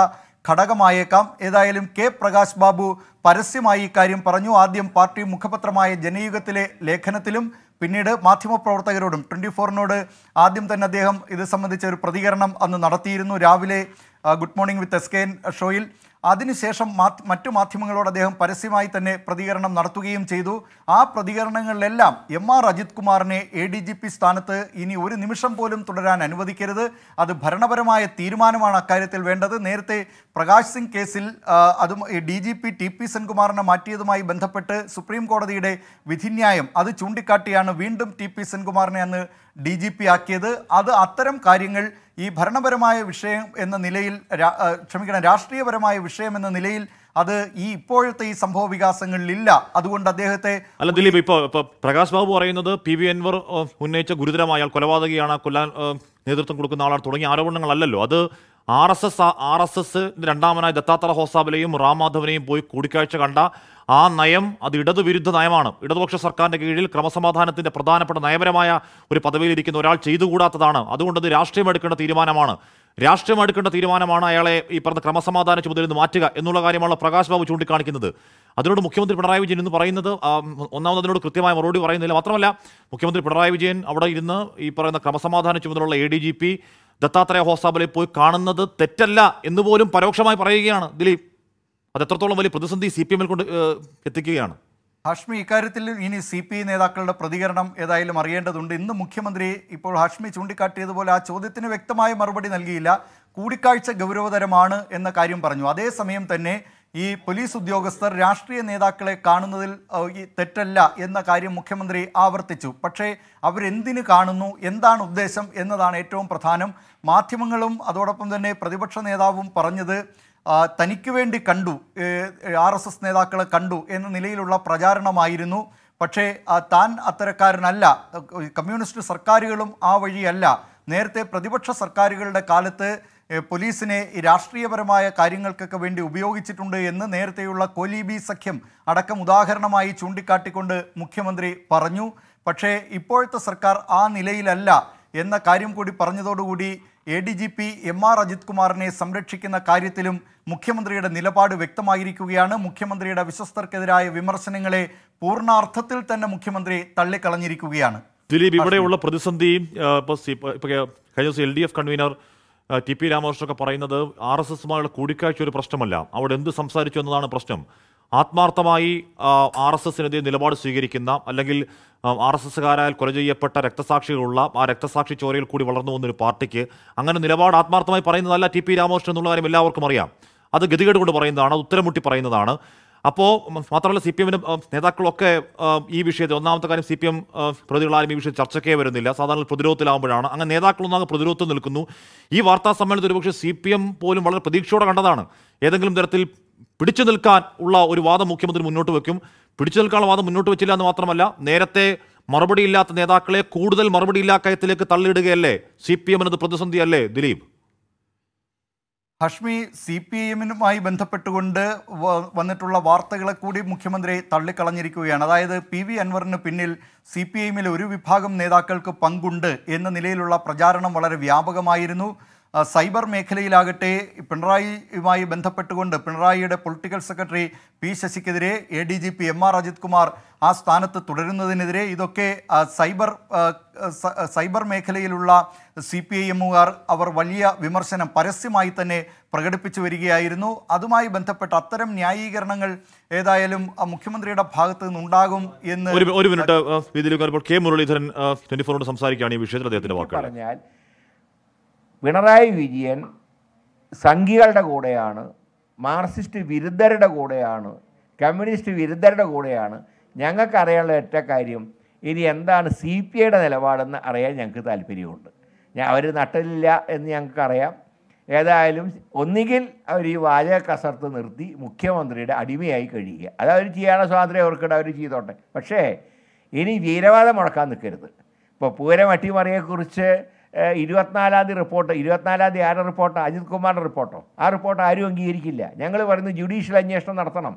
Speaker 3: ഘടകമായേക്കാം ഏതായാലും കെ പ്രകാശ് ബാബു പരസ്യമായി ഇക്കാര്യം പറഞ്ഞു ആദ്യം പാർട്ടി മുഖപത്രമായ ജനയുഗത്തിലെ ലേഖനത്തിലും പിന്നീട് മാധ്യമപ്രവർത്തകരോടും ട്വൻറ്റി ഫോറിനോട് ആദ്യം തന്നെ അദ്ദേഹം ഇത് സംബന്ധിച്ച ഒരു പ്രതികരണം അന്ന് നടത്തിയിരുന്നു രാവിലെ good morning with S K ഷോയിൽ അതിനുശേഷം മറ്റു മാധ്യമങ്ങളോട് അദ്ദേഹം പരസ്യമായി തന്നെ പ്രതികരണം നടത്തുകയും ചെയ്തു ആ പ്രതികരണങ്ങളിലെല്ലാം എം ആർ അജിത് കുമാറിനെ എ ഡി ജി പി സ്ഥാനത്ത് ഇനി ഒരു നിമിഷം പോലും തുടരാൻ അനുവദിക്കരുത് അത് ഭരണപരമായ തീരുമാനമാണ് അക്കാര്യത്തിൽ വേണ്ടത് നേരത്തെ പ്രകാശ് സിംഗ് കേസിൽ അതും D G P T P സെൻകുമാറിനെ മാറ്റിയതുമായി ബന്ധപ്പെട്ട് സുപ്രീം കോടതിയുടെ വിധിന്യായം അത് ചൂണ്ടിക്കാട്ടിയാണ് വീണ്ടും ടി പി സെൻകുമാറിനെ അന്ന് ഡി ജി പി ആക്കിയത് അത് അത്തരം കാര്യങ്ങൾ ഈ ഭരണപരമായ വിഷയം എന്ന നിലയിൽ ക്ഷമിക്കണം രാഷ്ട്രീയപരമായ വിഷയം എന്ന നിലയിൽ അത് ഈ ഇപ്പോഴത്തെ ഈ സംഭവ വികാസങ്ങളിലില്ല അതുകൊണ്ട് അദ്ദേഹത്തെ
Speaker 1: അല്ല ദിലീപ് ഇപ്പോൾ ഇപ്പോൾ പ്രകാശ് ബാബു പറയുന്നത് പി വി അൻവർ ഉന്നയിച്ച ഗുരുതരമായ കൊലപാതകയാണ് കൊല്ലാൻ നേതൃത്വം കൊടുക്കുന്ന ആളാണ് തുടങ്ങിയ ആരോപണങ്ങളല്ലല്ലോ അത് R S S R S S രണ്ടാമനായ ദത്താത്ര ഹോസാബിലെയും റാം മാധവനെയും പോയി കൂടിക്കാഴ്ച കണ്ട ആ നയം അത് ഇടതുവിരുദ്ധ നയമാണ് ഇടതുപക്ഷ സർക്കാരിൻ്റെ കീഴിൽ ക്രമസമാധാനത്തിൻ്റെ പ്രധാനപ്പെട്ട നയപരമായ ഒരു പദവിയിലിരിക്കുന്ന ഒരാൾ ചെയ്തുകൂടാത്തതാണ് അതുകൊണ്ട് അത് രാഷ്ട്രീയം എടുക്കേണ്ട തീരുമാനമാണ് രാഷ്ട്രീയം എടുക്കേണ്ട തീരുമാനമാണ് അയാളെ ഈ പറഞ്ഞ ക്രമസമാധാന ചുമതലയിൽ നിന്ന് മാറ്റുക എന്നുള്ള കാര്യമാണ് പ്രകാശ് ബാബു ചൂണ്ടിക്കാണിക്കുന്നത് അതിനോട് മുഖ്യമന്ത്രി പിണറായി വിജയൻ എന്ന് പറയുന്നത് ഒന്നാമത് അതിനോട് കൃത്യമായ മറുപടി പറയുന്നില്ല മാത്രമല്ല മുഖ്യമന്ത്രി പിണറായി വിജയൻ അവിടെ ഇരുന്ന് ഈ പറയുന്ന ക്രമസമാധാന ചുമതലയുള്ള A D G P Dattatreya Hosabale പോയി കാണുന്നത് തെറ്റല്ല എന്ന് പോലും പരോക്ഷമായി പറയുകയാണ് ദിലീപ് അത് എത്രത്തോളം വലിയ പ്രതിസന്ധി സി പി എമ്മിൽ കൊണ്ട് എത്തിക്കുകയാണ്
Speaker 3: ഹാഷ്മി ഇക്കാര്യത്തിൽ ഇനി സി പി ഐ നേതാക്കളുടെ പ്രതികരണം ഏതായാലും അറിയേണ്ടതുണ്ട് ഇന്ന് മുഖ്യമന്ത്രി ഇപ്പോൾ ഹാഷ്മി ചൂണ്ടിക്കാട്ടിയതുപോലെ ആ ചോദ്യത്തിന് വ്യക്തമായ മറുപടി നൽകിയില്ല കൂടിക്കാഴ്ച ഗൗരവതരമാണ് എന്ന കാര്യം പറഞ്ഞു അതേസമയം തന്നെ ഈ പോലീസ് ഉദ്യോഗസ്ഥർ രാഷ്ട്രീയ നേതാക്കളെ കാണുന്നതിൽ തെറ്റല്ല എന്ന കാര്യം മുഖ്യമന്ത്രി ആവർത്തിച്ചു പക്ഷേ അവരെന്തിന് കാണുന്നു എന്താണ് ഉദ്ദേശം എന്നതാണ് ഏറ്റവും പ്രധാനം മാധ്യമങ്ങളും അതോടൊപ്പം തന്നെ പ്രതിപക്ഷ നേതാവും പറഞ്ഞത് തനിക്ക് വേണ്ടി കണ്ടു ആർ എസ് എസ് നേതാക്കളെ കണ്ടു എന്ന നിലയിലുള്ള പ്രചാരണമായിരുന്നു പക്ഷേ താൻ അത്തരക്കാരനല്ല കമ്മ്യൂണിസ്റ്റ് സർക്കാരുകളും ആ വഴിയല്ല നേരത്തെ പ്രതിപക്ഷ സർക്കാരുകളുടെ കാലത്ത് പോലീസിനെ രാഷ്ട്രീയപരമായ കാര്യങ്ങൾക്കൊക്കെ വേണ്ടി ഉപയോഗിച്ചിട്ടുണ്ട് എന്ന് നേരത്തെയുള്ള കോലീബി സഖ്യം അടക്കം ഉദാഹരണമായി ചൂണ്ടിക്കാട്ടിക്കൊണ്ട് മുഖ്യമന്ത്രി പറഞ്ഞു പക്ഷേ ഇപ്പോഴത്തെ സർക്കാർ ആ നിലയിലല്ല എന്ന കാര്യം കൂടി പറഞ്ഞതോടുകൂടി A D G P M R Ajith കുമാറിനെ സംരക്ഷിക്കുന്ന കാര്യത്തിലും മുഖ്യമന്ത്രിയുടെ നിലപാട് വ്യക്തമായിരിക്കുകയാണ് മുഖ്യമന്ത്രിയുടെ വിശ്വസ്തർക്കെതിരായ വിമർശനങ്ങളെ പൂർണ്ണാർത്ഥത്തിൽ തന്നെ മുഖ്യമന്ത്രി തള്ളിക്കളഞ്ഞിരിക്കുകയാണ് ദിലീപ് ഇവിടെയുള്ള
Speaker 1: പ്രതിസന്ധിയും ഇപ്പോൾ കഴിഞ്ഞ ദിവസം L D F convener T P ഒക്കെ പറയുന്നത് ആർ എസ് എസുമായുള്ള കൂടിക്കാഴ്ച ഒരു പ്രശ്നമല്ല അവിടെ എന്ത് സംസാരിച്ചു എന്നതാണ് പ്രശ്നം ആത്മാർത്ഥമായി ആർ എസ് എസിനെതിരെ നിലപാട് സ്വീകരിക്കുന്ന അല്ലെങ്കിൽ ആർ എസ് എസ്സുകാരാൽ കൊല ചെയ്യപ്പെട്ട രക്തസാക്ഷികളുള്ള ആ രക്തസാക്ഷി ചോരയിൽ കൂടി വളർന്നു വന്നൊരു പാർട്ടിക്ക് അങ്ങനെ നിലപാട് ആത്മാർത്ഥമായി പറയുന്നതല്ല ടി പി രാമകൃഷ്ണൻ എന്നുള്ള കാര്യം എല്ലാവർക്കും അറിയാം അത് ഗതികേട് കൊണ്ട് പറയുന്നതാണ് അത് ഉത്തരമുട്ടി പറയുന്നതാണ് അപ്പോൾ മാത്രമല്ല സി പി എമ്മിന് നേതാക്കളൊക്കെ ഈ വിഷയത്തിൽ ഒന്നാമത്തെ കാര്യം സി പി എം പ്രതികളാരും ഈ വിഷയത്തിൽ ചർച്ചയ്ക്കേ വരുന്നില്ല സാധാരണ പ്രതിരോധത്തിലാകുമ്പോഴാണ് അങ്ങനെ നേതാക്കളൊന്നാകെ പ്രതിരോധം നിൽക്കുന്നു ഈ വാർത്താ സമ്മേളനത്തിൽ ഒരുപക്ഷെ സി പി എം പോലും വളരെ പ്രതീക്ഷയോടെ കണ്ടതാണ് ഏതെങ്കിലും തരത്തിൽ പിടിച്ചു നിൽക്കാൻ ഉള്ള ഒരു വാദം മുഖ്യമന്ത്രി മുന്നോട്ട് വെക്കും പിടിച്ചു നിൽക്കാനുള്ള വാദം മുന്നോട്ട് വെച്ചില്ല എന്ന് മാത്രമല്ല നേരത്തെ മറുപടിയില്ലാത്ത നേതാക്കളെ കൂടുതൽ മറുപടിയില്ലാ കയത്തിലേക്ക് തള്ളിയിടുകയല്ലേ സി പി എമ്മിനത് പ്രതിസന്ധിയല്ലേ ദിലീപ്
Speaker 3: ഹഷ്മി സി പി എമ്മിനുമായി ബന്ധപ്പെട്ടുകൊണ്ട് വന്നിട്ടുള്ള വാർത്തകളെ കൂടി മുഖ്യമന്ത്രി തള്ളിക്കളഞ്ഞിരിക്കുകയാണ് അതായത് പി വി അൻവറിന് പിന്നിൽ സി പി എമ്മിലെ ഒരു വിഭാഗം നേതാക്കൾക്ക് പങ്കുണ്ട് എന്ന നിലയിലുള്ള പ്രചാരണം വളരെ വ്യാപകമായിരുന്നു സൈബർ മേഖലയിലാകട്ടെ പിണറായിയുമായി ബന്ധപ്പെട്ടുകൊണ്ട് പിണറായിയുടെ പൊളിറ്റിക്കൽ സെക്രട്ടറി പി ശശിക്കെതിരെ A D G P M R Ajith Kumar ആ സ്ഥാനത്ത് തുടരുന്നതിനെതിരെ ഇതൊക്കെ സൈബർ സൈബർ മേഖലയിലുള്ള സി പി ഐ എമ്മുകാർ അവർ വലിയ വിമർശനം പരസ്യമായി തന്നെ പ്രകടിപ്പിച്ചു വരികയായിരുന്നു അതുമായി ബന്ധപ്പെട്ട അത്തരം ന്യായീകരണങ്ങൾ ഏതായാലും മുഖ്യമന്ത്രിയുടെ ഭാഗത്ത് നിന്നുണ്ടാകും എന്ന് ഒരു
Speaker 1: മിനിറ്റ് കെ മുരളീധരൻ ട്വന്റി ഫോറോട് സംസാരിക്കുകയാണ് ഈ വിഷയത്തിൽ അദ്ദേഹത്തിന്റെ
Speaker 4: വാക്കുകൾ പിണറായി വിജയൻ സംഘികളുടെ കൂടെയാണ് മാർക്സിസ്റ്റ് വിരുദ്ധരുടെ കൂടെയാണ് കമ്മ്യൂണിസ്റ്റ് വിരുദ്ധരുടെ കൂടെയാണ് ഞങ്ങൾക്കറിയാനുള്ള ഏറ്റ കാര്യം ഇനി എന്താണ് സി പി ഐയുടെ നിലപാടെന്ന് അറിയാൻ ഞങ്ങൾക്ക് താല്പര്യമുണ്ട് ഞാൻ അവർ നട്ടലില്ല എന്ന് ഞങ്ങൾക്കറിയാം ഏതായാലും ഒന്നുകിൽ അവർ ഈ വാചക കസർത്ത് നിർത്തി മുഖ്യമന്ത്രിയുടെ അടിമയായി കഴിയുക അത് അവർ ചെയ്യാനുള്ള സ്വാതന്ത്ര്യം അവർക്കുണ്ട് അവർ ചെയ്തോട്ടെ പക്ഷേ ഇനി വീരവാദം മുടക്കാൻ നിൽക്കരുത് ഇപ്പോൾ പൂരം അട്ടിമറിയെക്കുറിച്ച് ഇരുപത്തിനാലാം തീയതി റിപ്പോർട്ട് ഇരുപത്തിനാലാം തീയതി ആരുടെ റിപ്പോർട്ട് അജിത് കുമാറിൻ്റെ റിപ്പോർട്ടോ ആ റിപ്പോർട്ട് ആരും അംഗീകരിക്കില്ല ഞങ്ങൾ പറയുന്നത് ജുഡീഷ്യൽ അന്വേഷണം നടത്തണം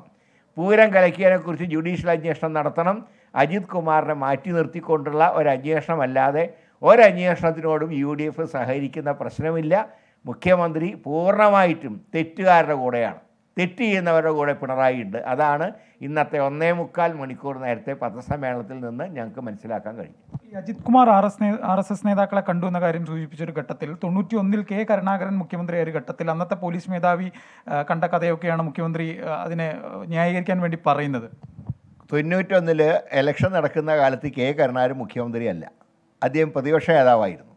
Speaker 4: പൂരം കലക്കിയതിനെക്കുറിച്ച് ജുഡീഷ്യൽ അന്വേഷണം നടത്തണം അജിത് കുമാറിനെ മാറ്റി നിർത്തിക്കൊണ്ടുള്ള ഒരു അന്വേഷണമല്ലാതെ ഒരന്വേഷണത്തിനോടും യു ഡി എഫ് സഹകരിക്കുന്ന പ്രശ്നമില്ല മുഖ്യമന്ത്രി പൂർണ്ണമായിട്ടും തെറ്റുകാരുടെ കൂടെയാണ് തെറ്റ് ചെയ്യുന്നവരുടെ കൂടെ പിണറായി ഉണ്ട് അതാണ് ഇന്നത്തെ ഒന്നേ മുക്കാൽ മണിക്കൂർ നേരത്തെ പത്രസമ്മേളനത്തിൽ നിന്ന് ഞങ്ങൾക്ക് മനസ്സിലാക്കാൻ കഴിഞ്ഞു
Speaker 5: Ajith Kumar R S R S S നേതാക്കളെ കണ്ടു എന്ന കാര്യം സൂചിപ്പിച്ചൊരു ഘട്ടത്തിൽ തൊണ്ണൂറ്റി ഒന്നിൽ കെ കരുണാകരൻ ആയ ഒരു ഘട്ടത്തിൽ അന്നത്തെ പോലീസ് മേധാവി കണ്ട കഥയൊക്കെയാണ് മുഖ്യമന്ത്രി അതിനെ
Speaker 4: ന്യായീകരിക്കാൻ വേണ്ടി പറയുന്നത് തൊണ്ണൂറ്റൊന്നിൽ ഇലക്ഷൻ നടക്കുന്ന കാലത്ത് കെ കരുണാകരൻ മുഖ്യമന്ത്രിയല്ല അദ്ദേഹം പ്രതിപക്ഷ നേതാവായിരുന്നു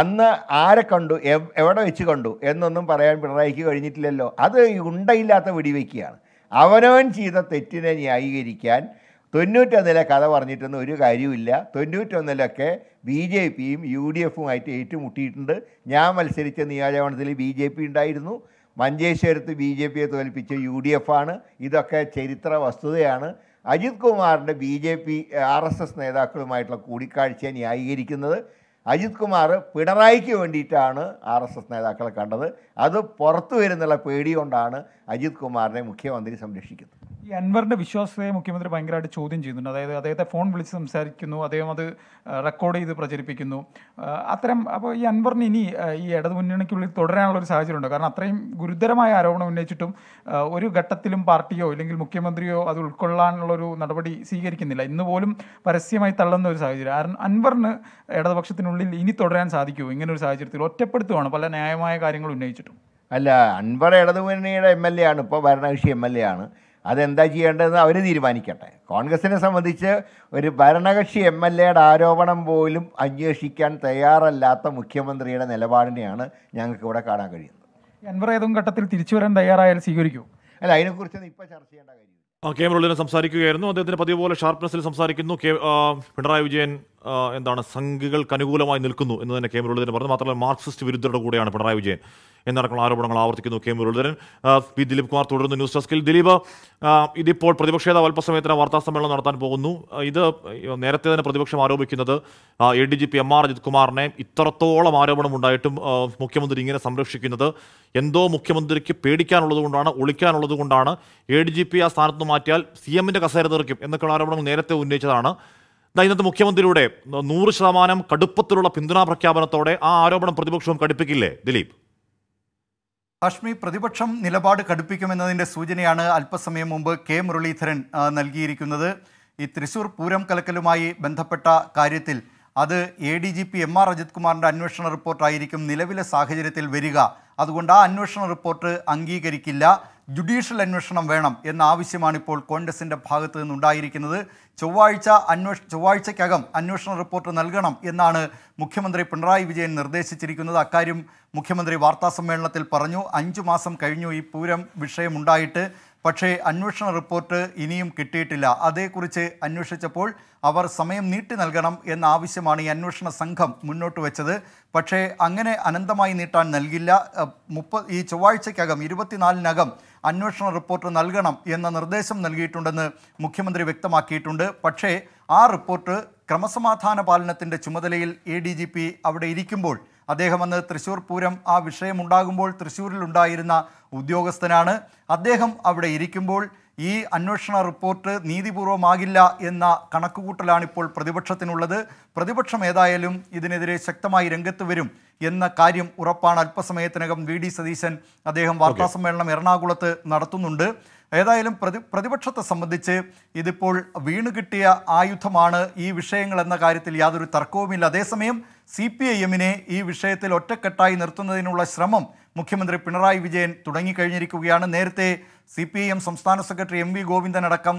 Speaker 4: അന്ന് ആരെ കണ്ടു എവിടെ വെച്ച് കണ്ടു എന്നൊന്നും പറയാൻ പിണറായിക്ക് കഴിഞ്ഞിട്ടില്ലല്ലോ അത് ഉണ്ടയില്ലാത്ത വെടിവെക്കുകയാണ് അവനവൻ ചെയ്ത തെറ്റിനെ ന്യായീകരിക്കാൻ തൊണ്ണൂറ്റൊന്നിലെ കഥ പറഞ്ഞിട്ടൊന്നും ഒരു കാര്യമില്ല തൊണ്ണൂറ്റൊന്നിലൊക്കെ ബി ജെ പിയും യു ഡി ആയിട്ട് ഏറ്റുമുട്ടിയിട്ടുണ്ട് ഞാൻ മത്സരിച്ച നിയോജകമണ്ഡലത്തിൽ ബി ജെ പി ഉണ്ടായിരുന്നു മഞ്ചേശ്വരത്ത് ബി ജെ പിയെ തോൽപ്പിച്ച യു ഡി എഫ് ആണ് ഇതൊക്കെ ചരിത്ര വസ്തുതയാണ് അജിത് കുമാറിൻ്റെ B J P R S S നേതാക്കളുമായിട്ടുള്ള കൂടിക്കാഴ്ചയെ ന്യായീകരിക്കുന്നത് അജിത് കുമാർ പിണറായിക്ക് വേണ്ടിയിട്ടാണ് ആർ എസ് എസ് നേതാക്കളെ കണ്ടത് അത് പുറത്തു വരുന്നുള്ള പേടി കൊണ്ടാണ് അജിത് കുമാറിനെ മുഖ്യമന്ത്രി സംരക്ഷിക്കുന്നത്
Speaker 5: ഈ അൻവറിന്റെ വിശ്വാസത്തെ മുഖ്യമന്ത്രി ഭയങ്കരമായിട്ട് ചോദ്യം ചെയ്യുന്നുണ്ട് അതായത് അദ്ദേഹത്തെ ഫോൺ വിളിച്ച് സംസാരിക്കുന്നു അദ്ദേഹം അത് റെക്കോർഡ് ചെയ്ത് പ്രചരിപ്പിക്കുന്നു അത്തരം അപ്പോൾ ഈ അൻവറിന് ഇനി ഈ ഇടതുമുന്നണിക്കുള്ളിൽ തുടരാനുള്ള ഒരു സാഹചര്യമുണ്ട് കാരണം അത്രയും ഗുരുതരമായ ആരോപണം ഉന്നയിച്ചിട്ടും ഒരു ഘട്ടത്തിലും പാർട്ടിയോ ഇല്ലെങ്കിൽ മുഖ്യമന്ത്രിയോ അത് ഉൾക്കൊള്ളാനുള്ളൊരു നടപടി സ്വീകരിക്കുന്നില്ല ഇന്ന് പോലും പരസ്യമായി തള്ളുന്ന ഒരു സാഹചര്യം കാരണം അൻവറിന് ഇടതുപക്ഷത്തിനുള്ളിൽ ഇനി തുടരാൻ സാധിക്കുമോ ഇങ്ങനെ ഒരു സാഹചര്യത്തിൽ ഒറ്റപ്പെടുത്തുവാണ്
Speaker 4: പല ന്യായമായ കാര്യങ്ങൾ ഉന്നയിച്ചിട്ടും അല്ല അൻവർ ഇടതുമുന്നണിയുടെ എം എൽ എ ആണ് ഇപ്പോൾ ഭരണകക്ഷി എം എൽ എ ആണ് അതെന്താ ചെയ്യേണ്ടതെന്ന് അവർ തീരുമാനിക്കട്ടെ കോൺഗ്രസിനെ സംബന്ധിച്ച് ഒരു ഭരണകക്ഷി എം എൽ എയുടെ ആരോപണം പോലും അന്വേഷിക്കാൻ തയ്യാറല്ലാത്ത മുഖ്യമന്ത്രിയുടെ നിലപാടിനെയാണ് ഞങ്ങൾക്ക് ഇവിടെ കാണാൻ കഴിയുന്നത് അൻവർ ഏതും ഘട്ടത്തിൽ തിരിച്ചു വരാൻ തയ്യാറായാൽ സ്വീകരിക്കൂ അല്ല അതിനെക്കുറിച്ച് ഇപ്പോൾ ചർച്ച ചെയ്യേണ്ട
Speaker 1: കാര്യം കെ മുരളീധരൻ സംസാരിക്കുകയായിരുന്നു അദ്ദേഹത്തിന് പതിവ് പോലെ ഷാർപ്നെസ്സിൽ സംസാരിക്കുന്നു കെ പിണറായി വിജയൻ എന്താണ് സംഘികൾക്ക് അനുകൂലമായി നിൽക്കുന്നു എന്ന് തന്നെ കെ മുരളീധരൻ പറഞ്ഞു മാത്രമല്ല മാർക്സിസ്റ്റ് വിരുദ്ധരുടെ കൂടെയാണ് പിണറായി വിജയൻ എന്നടക്കമുള്ള ആരോപണങ്ങൾ ആവർത്തിക്കുന്നു കെ മുരളീധരൻ പി ദിലീപ് കുമാർ തുടരുന്നു ന്യൂസ് ഡെസ്കിൽ ദിലീപ് ഇതിപ്പോൾ പ്രതിപക്ഷ നേതാവ് അല്പസമയത്തിന് വാർത്താ സമ്മേളനം നടത്താൻ പോകുന്നു ഇത് നേരത്തെ തന്നെ പ്രതിപക്ഷം ആരോപിക്കുന്നത് A D G P M R Ajith കുമാറിനെ ഇത്രത്തോളം ആരോപണം ഉണ്ടായിട്ടും മുഖ്യമന്ത്രി ഇങ്ങനെ സംരക്ഷിക്കുന്നത് എന്തോ മുഖ്യമന്ത്രിക്ക് പേടിക്കാനുള്ളത് കൊണ്ടാണ് ഒളിക്കാനുള്ളത് കൊണ്ടാണ് എ ഡി ജി പി ആ സ്ഥാനത്ത് മാറ്റിയാൽ സി എമ്മിൻ്റെ കസേര തീർക്കും എന്നൊക്കെയുള്ള ആരോപണം നേരത്തെ ഉന്നയിച്ചതാണ് ഇന്നത്തെ മുഖ്യമന്ത്രിയുടെ നൂറ് ശതമാനം കടുപ്പത്തിലുള്ള പിന്തുണാ പ്രഖ്യാപനത്തോടെ ആ ആരോപണം പ്രതിപക്ഷവും കടുപ്പിക്കില്ലേ ദിലീപ്
Speaker 3: അഷ്മി പ്രതിപക്ഷം നിലപാട് കടുപ്പിക്കുമെന്നതിൻ്റെ സൂചനയാണ് അല്പസമയം മുമ്പ് കെ മുരളീധരൻ നൽകിയിരിക്കുന്നത് ഈ തൃശൂർ പൂരം കലക്കലുമായി ബന്ധപ്പെട്ട കാര്യത്തിൽ അത് A D G P M R Ajith കുമാറിൻ്റെ അന്വേഷണ റിപ്പോർട്ടായിരിക്കും നിലവിലെ സാഹചര്യത്തിൽ വരിക അതുകൊണ്ട് ആ അന്വേഷണ റിപ്പോർട്ട് അംഗീകരിക്കില്ല ജുഡീഷ്യൽ അന്വേഷണം വേണം എന്ന ആവശ്യമാണ് ഇപ്പോൾ കോൺഗ്രസിൻ്റെ ഭാഗത്തു നിന്നുണ്ടായിരിക്കുന്നത് ചൊവ്വാഴ്ച അന്വേഷ ചൊവ്വാഴ്ചയ്ക്കകം അന്വേഷണ റിപ്പോർട്ട് നൽകണം എന്നാണ് മുഖ്യമന്ത്രി പിണറായി വിജയൻ നിർദ്ദേശിച്ചിരിക്കുന്നത് അക്കാര്യം മുഖ്യമന്ത്രി വാർത്താസമ്മേളനത്തിൽ പറഞ്ഞു അഞ്ചു മാസം കഴിഞ്ഞു ഈ പൂരം വിഷയമുണ്ടായിട്ട് പക്ഷേ അന്വേഷണ റിപ്പോർട്ട് ഇനിയും കിട്ടിയിട്ടില്ല അതേക്കുറിച്ച് അന്വേഷിച്ചപ്പോൾ അവർ സമയം നീട്ടി നൽകണം എന്ന ആവശ്യമാണ് ഈ അന്വേഷണ സംഘം മുന്നോട്ട് വെച്ചത് പക്ഷേ അങ്ങനെ അനന്തമായി നീട്ടാൻ നൽകില്ല മുപ്പ ഈ ചൊവ്വാഴ്ചയ്ക്കകം ഇരുപത്തിനാലിനകം അന്വേഷണ റിപ്പോർട്ട് നൽകണം എന്ന നിർദ്ദേശം നൽകിയിട്ടുണ്ടെന്ന് മുഖ്യമന്ത്രി വ്യക്തമാക്കിയിട്ടുണ്ട് പക്ഷേ ആ റിപ്പോർട്ട് ക്രമസമാധാന പാലനത്തിൻ്റെ ചുമതലയിൽ എ ഡി ജി പി അവിടെ ഇരിക്കുമ്പോൾ അദ്ദേഹം അന്ന് തൃശൂർ പൂരം ആ വിഷയമുണ്ടാകുമ്പോൾ തൃശ്ശൂരിലുണ്ടായിരുന്ന ഉദ്യോഗസ്ഥനാണ് അദ്ദേഹം അവിടെ ഇരിക്കുമ്പോൾ ഈ അന്വേഷണ റിപ്പോർട്ട് നീതിപൂർവമാകില്ല എന്ന കണക്കുകൂട്ടലാണ് ഇപ്പോൾ പ്രതിപക്ഷത്തിനുള്ളത് പ്രതിപക്ഷം ഏതായാലും ഇതിനെതിരെ ശക്തമായി രംഗത്ത് വരും എന്ന കാര്യം ഉറപ്പാണ് അല്പസമയത്തിനകം വി ഡി സതീശൻ അദ്ദേഹം വാർത്താസമ്മേളനം എറണാകുളത്ത് നടത്തുന്നുണ്ട് ഏതായാലും പ്രതി പ്രതിപക്ഷത്തെ സംബന്ധിച്ച് ഇതിപ്പോൾ വീണുകിട്ടിയ കിട്ടിയ ആയുധമാണ് ഈ വിഷയങ്ങൾ എന്ന കാര്യത്തിൽ യാതൊരു തർക്കവുമില്ല അതേസമയം സി പി ഐ എമ്മിനെ ഈ വിഷയത്തിൽ ഒറ്റക്കെട്ടായി നിർത്തുന്നതിനുള്ള ശ്രമം മുഖ്യമന്ത്രി പിണറായി വിജയൻ തുടങ്ങിക്കഴിഞ്ഞിരിക്കുകയാണ് നേരത്തെ സി പി ഐ എം സംസ്ഥാന സെക്രട്ടറി എം വി ഗോവിന്ദൻ അടക്കം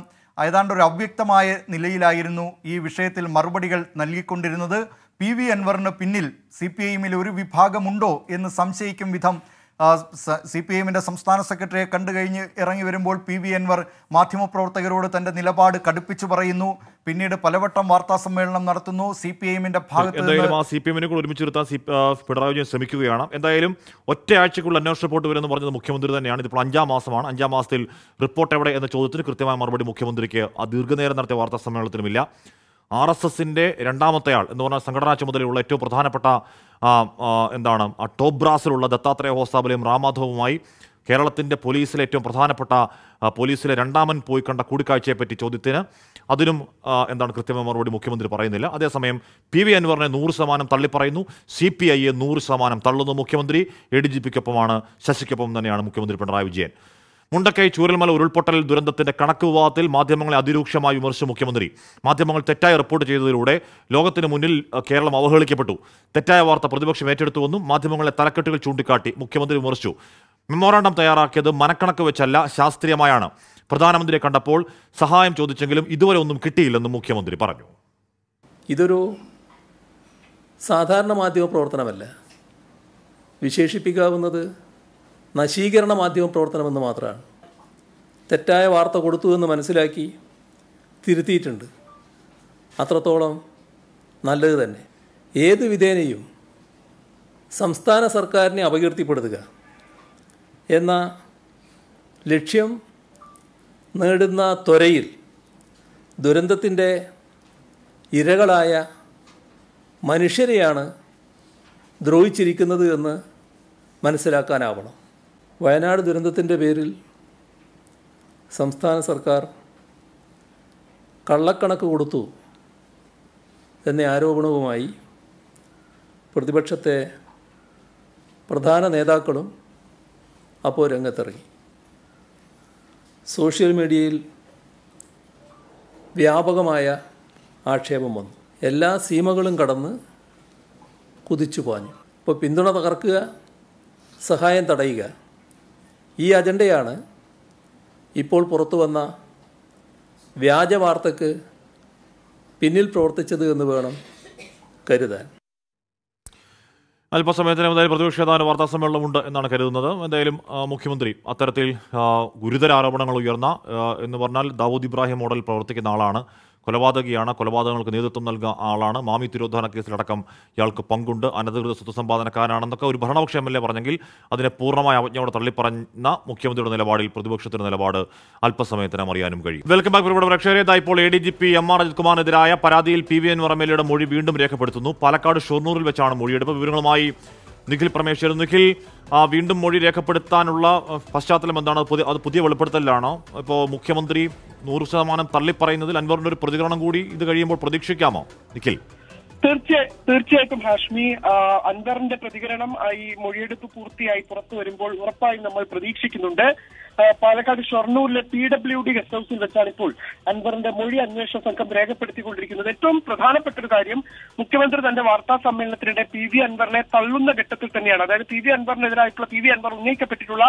Speaker 3: ഏതാണ്ട് ഒരു അവ്യക്തമായ നിലയിലായിരുന്നു ഈ വിഷയത്തിൽ മറുപടികൾ നൽകിക്കൊണ്ടിരുന്നത് പി വി അൻവറിന് പിന്നിൽ സി പി ഐ എമ്മിൽ ഒരു വിഭാഗമുണ്ടോ എന്ന് സംശയിക്കും വിധം സി പി എമ്മിൻ്റെ സംസ്ഥാന സെക്രട്ടറിയെ കണ്ടു കഴിഞ്ഞ് ഇറങ്ങി വരുമ്പോൾ പി വി അൻവർ മാധ്യമപ്രവർത്തകരോട് തൻ്റെ നിലപാട് കടുപ്പിച്ചു പറയുന്നു പിന്നീട് പലവട്ടം വാർത്താ സമ്മേളനം നടത്തുന്നു സി പി ഐഎമ്മിന്റെ എന്തായാലും ആ
Speaker 1: സി പി എമ്മിനെ കൂടെ ഒരുമിച്ച് നിർത്താൻ പിണറായി വിജയൻ ശ്രമിക്കുകയാണ് എന്തായാലും ഒറ്റയാഴ്ചക്കുള്ള അന്വേഷണ റിപ്പോർട്ട് വരുമെന്ന് പറഞ്ഞത് മുഖ്യമന്ത്രി തന്നെയാണ് ഇതിപ്പോൾ അഞ്ചാം മാസമാണ് അഞ്ചാം മാസത്തിൽ റിപ്പോർട്ട് എവിടെ എന്ന ചോദ്യത്തിന് കൃത്യമായ മറുപടി മുഖ്യമന്ത്രിക്ക് ആ ദീർഘനേരം നടത്തിയ വാർത്താ സമ്മേളനത്തിലുമില്ല ആർ എസ് എസിൻ്റെ രണ്ടാമത്തെ ആൾ എന്ന് പറഞ്ഞാൽ സംഘടനാ ചുമതലയുള്ള ഏറ്റവും പ്രധാനപ്പെട്ട എന്താണ് ആ ടോപ്പ് ദത്താത്രേയ ഹോസ്താബലയും രാമാധവുമായി കേരളത്തിൻ്റെ പോലീസിലെ ഏറ്റവും പ്രധാനപ്പെട്ട പോലീസിലെ രണ്ടാമൻ പോയി കണ്ട കൂടിക്കാഴ്ചയെപ്പറ്റി ചോദ്യത്തിന് അതിനും എന്താണ് കൃത്യമായ മറുപടി മുഖ്യമന്ത്രി പറയുന്നില്ല അതേസമയം പി വി അൻവറിനെ നൂറ് ശതമാനം തള്ളിപ്പറയുന്നു സി പി ഐയെ നൂറ് ശതമാനം തള്ളുന്നു മുഖ്യമന്ത്രി എ ഡി ജി പിക്കൊപ്പമാണ് ശശിക്കൊപ്പം തന്നെയാണ് മുഖ്യമന്ത്രി പിണറായി വിജയൻ മുണ്ടക്കൈ ചൂരൽമല ഉരുൾപൊട്ടൽ ദുരന്തത്തിന്റെ കണക്ക് വിവാദത്തിൽ മാധ്യമങ്ങളെ അതിരൂക്ഷമായി വിമർശിച്ച മുഖ്യമന്ത്രി മാധ്യമങ്ങൾ തെറ്റായി റിപ്പോർട്ട് ചെയ്തതിലൂടെ ലോകത്തിന് മുന്നിൽ കേരളം അവഹേളിക്കപ്പെട്ടു തെറ്റായ വാർത്ത പ്രതിപക്ഷം ഏറ്റെടുത്തുവെന്നും മാധ്യമങ്ങളെ തലക്കെട്ടുകൾ ചൂണ്ടിക്കാട്ടി മുഖ്യമന്ത്രി വിമർശിച്ചു മെമ്മോറാണ്ടം തയ്യാറാക്കിയത് മനക്കണക്ക് വെച്ചല്ല ശാസ്ത്രീയമായാണ് പ്രധാനമന്ത്രിയെ കണ്ടപ്പോൾ സഹായം ചോദിച്ചെങ്കിലും ഇതുവരെ ഒന്നും കിട്ടിയില്ലെന്നും മുഖ്യമന്ത്രി പറഞ്ഞു
Speaker 2: ഇതൊരു സാധാരണ മാധ്യമ പ്രവർത്തനമല്ല വിശേഷിപ്പിക്കാവുന്നത് നശീകരണ മാധ്യമ പ്രവർത്തനമെന്ന് മാത്രമാണ് തെറ്റായ വാർത്ത കൊടുത്തു എന്ന് മനസ്സിലാക്കി തിരുത്തിയിട്ടുണ്ട് അത്രത്തോളം നല്ലത് തന്നെ ഏത് വിധേനയും സംസ്ഥാന സർക്കാരിനെ അപകീർത്തിപ്പെടുത്തുക എന്ന ലക്ഷ്യം നേടുന്ന ത്വരയിൽ ദുരന്തത്തിൻ്റെ ഇരകളായ മനുഷ്യരെയാണ് ദ്രോഹിച്ചിരിക്കുന്നത് എന്ന് മനസ്സിലാക്കാനാവണം വയനാട് ദുരന്തത്തിൻ്റെ പേരിൽ സംസ്ഥാന സർക്കാർ കള്ളക്കണക്ക് കൊടുത്തു എന്ന ആരോപണവുമായി പ്രതിപക്ഷത്തെ പ്രധാന നേതാക്കളും അപ്പോൾ രംഗത്തിറങ്ങി സോഷ്യൽ മീഡിയയിൽ വ്യാപകമായ ആക്ഷേപം വന്നു എല്ലാ സീമകളും കടന്ന് കുതിച്ചു പോഞ്ഞു ഇപ്പോൾ പിന്തുണ തകർക്കുക സഹായം തടയുക ഈ അജണ്ടയാണ് ഇപ്പോൾ പുറത്തു വന്ന വ്യാജ വാർത്തക്ക് പിന്നിൽ പ്രവർത്തിച്ചത് എന്ന് വേണം കരുതാൻ
Speaker 1: അല്പസമയത്തിന് പ്രതിപക്ഷ നേതാവ് വാർത്താ സമ്മേളനമുണ്ട് എന്നാണ് കരുതുന്നത് എന്തായാലും മുഖ്യമന്ത്രി അത്തരത്തിൽ ഗുരുതര ആരോപണങ്ങൾ ഉയർന്ന എന്ന് പറഞ്ഞാൽ ദാവൂദ് ഇബ്രാഹിം മോഡൽ പ്രവർത്തിക്കുന്ന ആളാണ് കൊലപാതകിയാണ് കൊലപാതകങ്ങൾക്ക് നേതൃത്വം നൽകുന്ന ആളാണ് മാമി തിരോധാന കേസിലടക്കം ഇയാൾക്ക് പങ്കുണ്ട് അനധികൃത സ്വത്ത് സമ്പാദനക്കാരനാണെന്നൊക്കെ ഒരു ഭരണപക്ഷ എം എൽ എ പറഞ്ഞെങ്കിൽ അതിനെ പൂർണ്ണമായ അവജ്ഞയോടെ തള്ളിപ്പറഞ്ഞ മുഖ്യമന്ത്രിയുടെ നിലപാടിൽ പ്രതിപക്ഷത്തിന്റെ നിലപാട് അല്പസമയത്തിന് അറിയാനും കഴിയും വെൽക്കം ബാക്ക് ഇവിടെ പ്രക്ഷേരേതായി ഇപ്പോൾ A D G P M R Ajith കുമാറിനെതിരായ പരാതിയിൽ പി വി എൻ വറമേലയുടെ മൊഴി വീണ്ടും രേഖപ്പെടുത്തുന്നു പാലക്കാട് ഷൊർണൂറിൽ വെച്ചാണ് മൊഴിയെടുപ്പ് വിവരങ്ങളുമായി നിഖിൽ പ്രമേശ്വരൻ നിഖിൽ വീണ്ടും മൊഴി രേഖപ്പെടുത്താനുള്ള പശ്ചാത്തലം എന്താണ് പുതിയ അത് പുതിയ വെളിപ്പെടുത്തലിലാണോ ഇപ്പോൾ മുഖ്യമന്ത്രി നൂറ് ശതമാനം തള്ളിപ്പറയുന്നതിൽ അൻവറിന്റെ ഒരു പ്രതികരണം കൂടി ഇത് കഴിയുമ്പോൾ പ്രതീക്ഷിക്കാമോ നിഖിൽ
Speaker 6: തീർച്ചയായും തീർച്ചയായിട്ടും ഹാഷ്മി അൻവറിന്റെ പ്രതികരണം ഈ മൊഴിയെടുപ്പ് പൂർത്തിയായി പുറത്തു വരുമ്പോൾ ഉറപ്പായും നമ്മൾ പ്രതീക്ഷിക്കുന്നുണ്ട് പാലക്കാട് ഷൊർണൂരിലെ പി ഡബ്ല്യു ഡി ഗസ്റ്റ് ഹൌസിൽ വെച്ചാണ് ഇപ്പോൾ അൻവറിന്റെ മൊഴി അന്വേഷണ സംഘം രേഖപ്പെടുത്തിക്കൊണ്ടിരിക്കുന്നത് ഏറ്റവും പ്രധാനപ്പെട്ട ഒരു കാര്യം മുഖ്യമന്ത്രി തന്റെ വാർത്താ സമ്മേളനത്തിനിടെ പി വി അൻവറിനെ തള്ളുന്ന ഘട്ടത്തിൽ തന്നെയാണ് അതായത് പി വി അൻവറിനെതിരായിട്ടുള്ള പി വി അൻവർ ഉന്നയിക്കപ്പെട്ടിട്ടുള്ള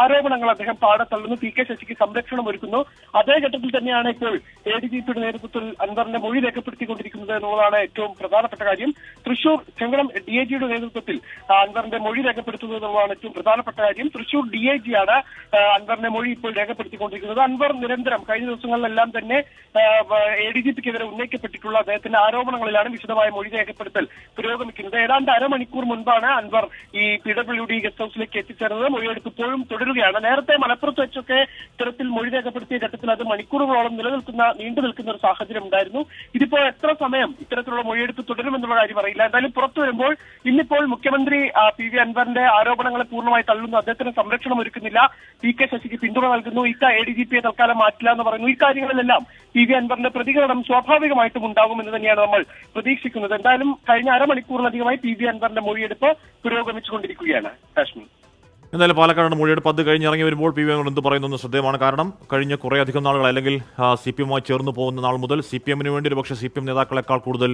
Speaker 6: ആരോപണങ്ങൾ അദ്ദേഹം പാടെ തള്ളുന്നു പി കെ ശശിക്ക് സംരക്ഷണം ഒരുക്കുന്നു അതേ ഘട്ടത്തിൽ തന്നെയാണ് ഇപ്പോൾ എ ഡി ജി പിയുടെ നേതൃത്വത്തിൽ അൻവറിന്റെ മൊഴി രേഖപ്പെടുത്തിക്കൊണ്ടിരിക്കുന്നത് എന്നുള്ളതാണ് ഏറ്റവും പ്രധാനപ്പെട്ട കാര്യം തൃശൂർ ചെങ്കടം ഡി എ ജിയുടെ നേതൃത്വത്തിൽ അൻവറിന്റെ മൊഴി രേഖപ്പെടുത്തുന്നത് എന്നുള്ളതാണ് ഏറ്റവും പ്രധാനപ്പെട്ട കാര്യം തൃശൂർ ഡി എ ജിയാണ് അൻവറിന്റെ മൊഴി ഇപ്പോൾ രേഖപ്പെടുത്തിക്കൊണ്ടിരിക്കുന്നത് അൻവർ നിരന്തരം കഴിഞ്ഞ ദിവസങ്ങളിലെല്ലാം തന്നെ എ ഡി ജി പിക്കെതിരെ ഉന്നയിക്കപ്പെട്ടിട്ടുള്ള അദ്ദേഹത്തിന്റെ ആരോപണങ്ങളിലാണ് വിശദമായ മൊഴി രേഖപ്പെടുത്തൽ പുരോഗമിക്കുന്നത് ഏതാണ്ട് അരമണിക്കൂർ മുൻപാണ് അൻവർ ഈ പി ഡബ്ല്യു ഡി ഗസ്റ്റ് ഹൌസിലേക്ക് എത്തിച്ചേർന്നത് മൊഴിയെടുപ്പ് ഇപ്പോഴും തുടരുകയാണ് നേരത്തെ മലപ്പുറത്ത് വെച്ചൊക്കെ ഇത്തരത്തിൽ മൊഴി രേഖപ്പെടുത്തിയ ഘട്ടത്തിൽ അത് മണിക്കൂറുകളോളം നിലനിൽക്കുന്ന നീണ്ടു നിൽക്കുന്ന ഒരു സാഹചര്യം ഉണ്ടായിരുന്നു ഇതിപ്പോൾ എത്ര സമയം ഇത്തരത്തിലുള്ള മൊഴിയെടുപ്പ് തുടരുമെന്നുള്ള കാര്യം അറിയില്ല എന്തായാലും പുറത്തു വരുമ്പോൾ ഇന്നിപ്പോൾ മുഖ്യമന്ത്രി പി വി അൻവറിന്റെ ആരോപണങ്ങളെ പൂർണ്ണമായി തള്ളുന്നു അദ്ദേഹത്തിന് സംരക്ഷണം ഒരുക്കുന്നില്ല പി കെ ശശിക്ക് പിന്തുണ നൽകുന്നു ഇക്ക എ ഡി ജി പിയെ തൽക്കാലം മാറ്റില്ല എന്ന് പറയുന്നു ഇക്കാര്യങ്ങളിലെല്ലാം പി വി അൻവറിന്റെ പ്രതികരണം സ്വാഭാവികമായിട്ടും ഉണ്ടാകുമെന്ന് തന്നെയാണ് നമ്മൾ പ്രതീക്ഷിക്കുന്നത് എന്തായാലും കഴിഞ്ഞ അരമണിക്കൂറിലധികമായി പി വി അൻവറിന്റെ മൊഴിയെടുപ്പ് പുരോഗമിച്ചുകൊണ്ടിരിക്കുകയാണ് കാശ്മീർ
Speaker 1: എന്തായാലും പാലക്കാട് മൊഴിയുടെ പദ്ധതി കഴിഞ്ഞ് ഇറങ്ങി വരുമ്പോൾ പി വി അങ്ങോട് എന്ത് പറയുന്നു ശ്രദ്ധേയമാണ് കാരണം കഴിഞ്ഞ കുറേ അധികം നാളുകൾ അല്ലെങ്കിൽ സി പി എമ്മുമായി ചേർന്ന് പോകുന്ന നാൾ മുതൽ സി പി എമ്മിന് വേണ്ടി ഒരുപക്ഷെ സി പി എം നേതാക്കളെക്കാൾ കൂടുതൽ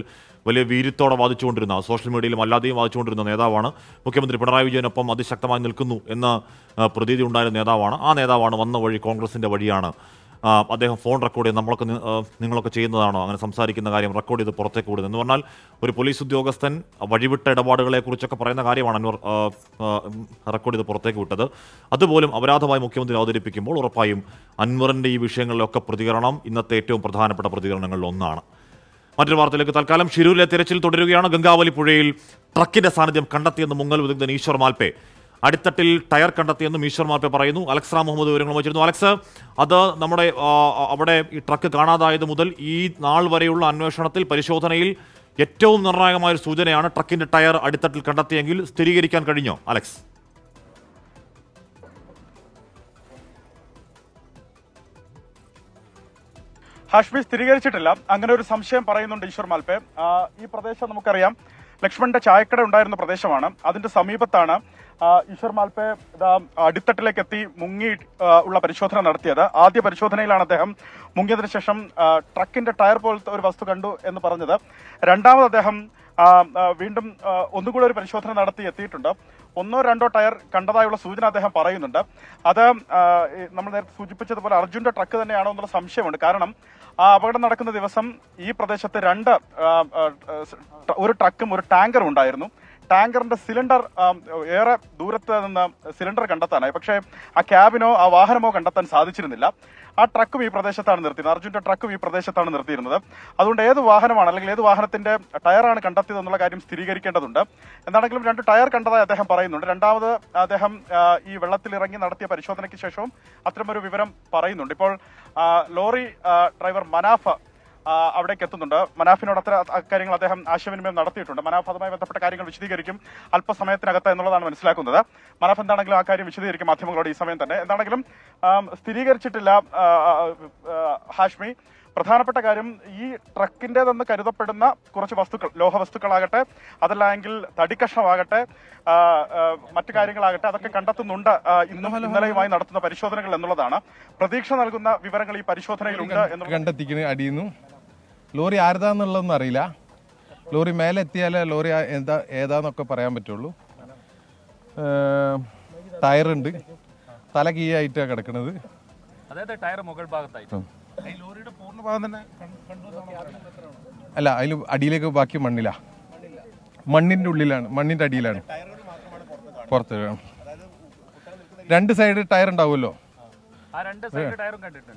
Speaker 1: വലിയ വീര്യത്തോടെ വാദിച്ചുകൊണ്ടിരുന്ന സോഷ്യൽ മീഡിയയിലും അല്ലാതെയും വാദിച്ചുകൊണ്ടിരുന്ന നേതാവാണ് മുഖ്യമന്ത്രി പിണറായി വിജയനൊപ്പം അതിശക്തമായി നിൽക്കുന്നു എന്ന പ്രതീതി ഉണ്ടായിരുന്ന നേതാവാണ് ആ നേതാവാണ് വന്ന വഴി കോൺഗ്രസിൻ്റെ വഴിയാണ് അദ്ദേഹം ഫോൺ റെക്കോർഡ് ചെയ്ത് നമ്മളൊക്കെ നിങ്ങളൊക്കെ ചെയ്യുന്നതാണോ അങ്ങനെ സംസാരിക്കുന്ന കാര്യം റെക്കോർഡ് ചെയ്ത് പുറത്തേക്ക് വിടുന്നത് എന്ന് പറഞ്ഞാൽ ഒരു പോലീസ് ഉദ്യോഗസ്ഥൻ വഴിവിട്ട ഇടപാടുകളെക്കുറിച്ചൊക്കെ പറയുന്ന കാര്യമാണ് അൻവർ റെക്കോർഡ് ചെയ്ത് പുറത്തേക്ക് വിട്ടത് അതുപോലും അപരാധമായി മുഖ്യമന്ത്രി അവതരിപ്പിക്കുമ്പോൾ ഉറപ്പായും അൻവറിൻ്റെ ഈ വിഷയങ്ങളിലൊക്കെ പ്രതികരണം ഇന്നത്തെ ഏറ്റവും പ്രധാനപ്പെട്ട പ്രതികരണങ്ങളിൽ ഒന്നാണ് മറ്റൊരു വാർത്തയിലേക്ക് തൽക്കാലം ഷിരൂരിലെ തിരച്ചിൽ തുടരുകയാണ് ഗംഗാവലി പുഴയിൽ ട്രക്കിന്റെ സാന്നിധ്യം കണ്ടെത്തിയെന്ന് മുങ്ങൽ വിദഗ്ധൻ ഈശ്വർ മാൽപേ അടിത്തട്ടിൽ ടയർ കണ്ടെത്തിയെന്ന് മീഷർ മാപ്പെ പറയുന്നു അലക്സ് റാം മുഹമ്മദ് വിവരങ്ങൾ വച്ചിരുന്നു അലക്സ് അത് നമ്മുടെ അവിടെ ഈ ട്രക്ക് കാണാതായത് മുതൽ ഈ നാൾ വരെയുള്ള അന്വേഷണത്തിൽ പരിശോധനയിൽ ഏറ്റവും നിർണായകമായ ഒരു സൂചനയാണ് ട്രക്കിന്റെ ടയർ അടിത്തട്ടിൽ കണ്ടെത്തിയെങ്കിൽ സ്ഥിരീകരിക്കാൻ കഴിഞ്ഞോ അലക്സ്
Speaker 5: ഹാഷ്മി സ്ഥിരീകരിച്ചിട്ടില്ല അങ്ങനെ ഒരു സംശയം പറയുന്നുണ്ട് ഈശ്വർ മാൽപേ ഈ പ്രദേശം നമുക്കറിയാം ലക്ഷ്മണന്റെ ചായക്കട ഉണ്ടായിരുന്ന പ്രദേശമാണ് അതിന്റെ സമീപത്താണ് ഈശ്വർ മാൽപ്പെ അടിത്തട്ടിലേക്ക് എത്തി മുങ്ങി ഉള്ള പരിശോധന നടത്തിയത് ആദ്യ പരിശോധനയിലാണ് അദ്ദേഹം മുങ്ങിയതിനു ശേഷം ട്രക്കിന്റെ ടയർ പോലത്തെ ഒരു വസ്തു കണ്ടു എന്ന് പറഞ്ഞത് രണ്ടാമത് അദ്ദേഹം വീണ്ടും ഒന്നുകൂടെ ഒരു പരിശോധന നടത്തി എത്തിയിട്ടുണ്ട് ഒന്നോ രണ്ടോ ടയർ കണ്ടതായുള്ള സൂചന അദ്ദേഹം പറയുന്നുണ്ട് അത് നമ്മൾ നേരത്തെ സൂചിപ്പിച്ചതുപോലെ അർജുന്റെ ട്രക്ക് തന്നെയാണോ എന്നുള്ള സംശയമുണ്ട് കാരണം ആ അപകടം നടക്കുന്ന ദിവസം ഈ പ്രദേശത്ത് രണ്ട് ഒരു ട്രക്കും ഒരു ടാങ്കറും ഉണ്ടായിരുന്നു ടാങ്കറിന്റെ സിലിണ്ടർ ഏറെ ദൂരത്ത് നിന്ന് സിലിണ്ടർ കണ്ടെത്താനായി പക്ഷേ ആ ക്യാബിനോ ആ വാഹനമോ കണ്ടെത്താൻ സാധിച്ചിരുന്നില്ല ആ ട്രക്കും ഈ പ്രദേശത്താണ് നിർത്തിയിരുന്നത് അർജുന്റെ ട്രക്കും ഈ പ്രദേശത്താണ് നിർത്തിയിരുന്നത് അതുകൊണ്ട് ഏത് വാഹനമാണ് അല്ലെങ്കിൽ ഏത് വാഹനത്തിന്റെ ടയറാണ് കണ്ടെത്തിയത് എന്നുള്ള കാര്യം സ്ഥിരീകരിക്കേണ്ടതുണ്ട് എന്താണെങ്കിലും രണ്ട് ടയർ കണ്ടതായി അദ്ദേഹം പറയുന്നുണ്ട് രണ്ടാമത് അദ്ദേഹം ഈ വെള്ളത്തിൽ ഇറങ്ങി നടത്തിയ പരിശോധനയ്ക്ക് ശേഷവും അത്തരമൊരു വിവരം പറയുന്നുണ്ട് ഇപ്പോൾ ലോറി ഡ്രൈവർ മനാഫ അവിടേക്ക് എത്തുന്നുണ്ട് മനാഫിനോട് അത്ര കാര്യങ്ങൾ അദ്ദേഹം ആശയവിനിമയം നടത്തിയിട്ടുണ്ട് മനാഫ് അതുമായി ബന്ധപ്പെട്ട കാര്യങ്ങൾ വിശദീകരിക്കും അല്പസമയത്തിനകത്ത് എന്നുള്ളതാണ് മനസ്സിലാക്കുന്നത് മനാഫ് എന്താണെങ്കിലും ആ കാര്യം വിശദീകരിക്കും മാധ്യമങ്ങളോട് ഈ സമയം തന്നെ എന്താണെങ്കിലും സ്ഥിരീകരിച്ചിട്ടില്ല ഹാഷ്മി പ്രധാനപ്പെട്ട കാര്യം ഈ ട്രക്കിൻ്റെതെന്ന് കരുതപ്പെടുന്ന കുറച്ച് വസ്തുക്കൾ ലോഹ വസ്തുക്കളാകട്ടെ അതല്ല എങ്കിൽ തടിക്കഷ്ണമാകട്ടെ മറ്റു കാര്യങ്ങളാകട്ടെ അതൊക്കെ കണ്ടെത്തുന്നുണ്ട് ഇന്നും ഇന്നലെയുമായി നടത്തുന്ന പരിശോധനകൾ എന്നുള്ളതാണ് പ്രതീക്ഷ നൽകുന്ന വിവരങ്ങൾ ഈ പരിശോധനയിലുണ്ട് എന്ന്
Speaker 7: കണ്ടെത്തിക്കുന്ന അടിയുന്നു ലോറി ആരുതാന്നുള്ളതൊന്നും അറിയില്ല ലോറി മേലെ എത്തിയാലേ ലോറി എന്താ ഏതാന്നൊക്കെ പറയാൻ പറ്റുള്ളൂ ടയറുണ്ട് തല കീ ആയിട്ടാണ് കിടക്കുന്നത് അതായത് ടയർ അല്ല അതിൽ അടിയിലേക്ക് ബാക്കി മണ്ണില്ല മണ്ണിൻ്റെ ഉള്ളിലാണ് മണ്ണിൻ്റെ അടിയിലാണ് പുറത്ത് രണ്ട് സൈഡ് ടയർ ഉണ്ടാവുമല്ലോ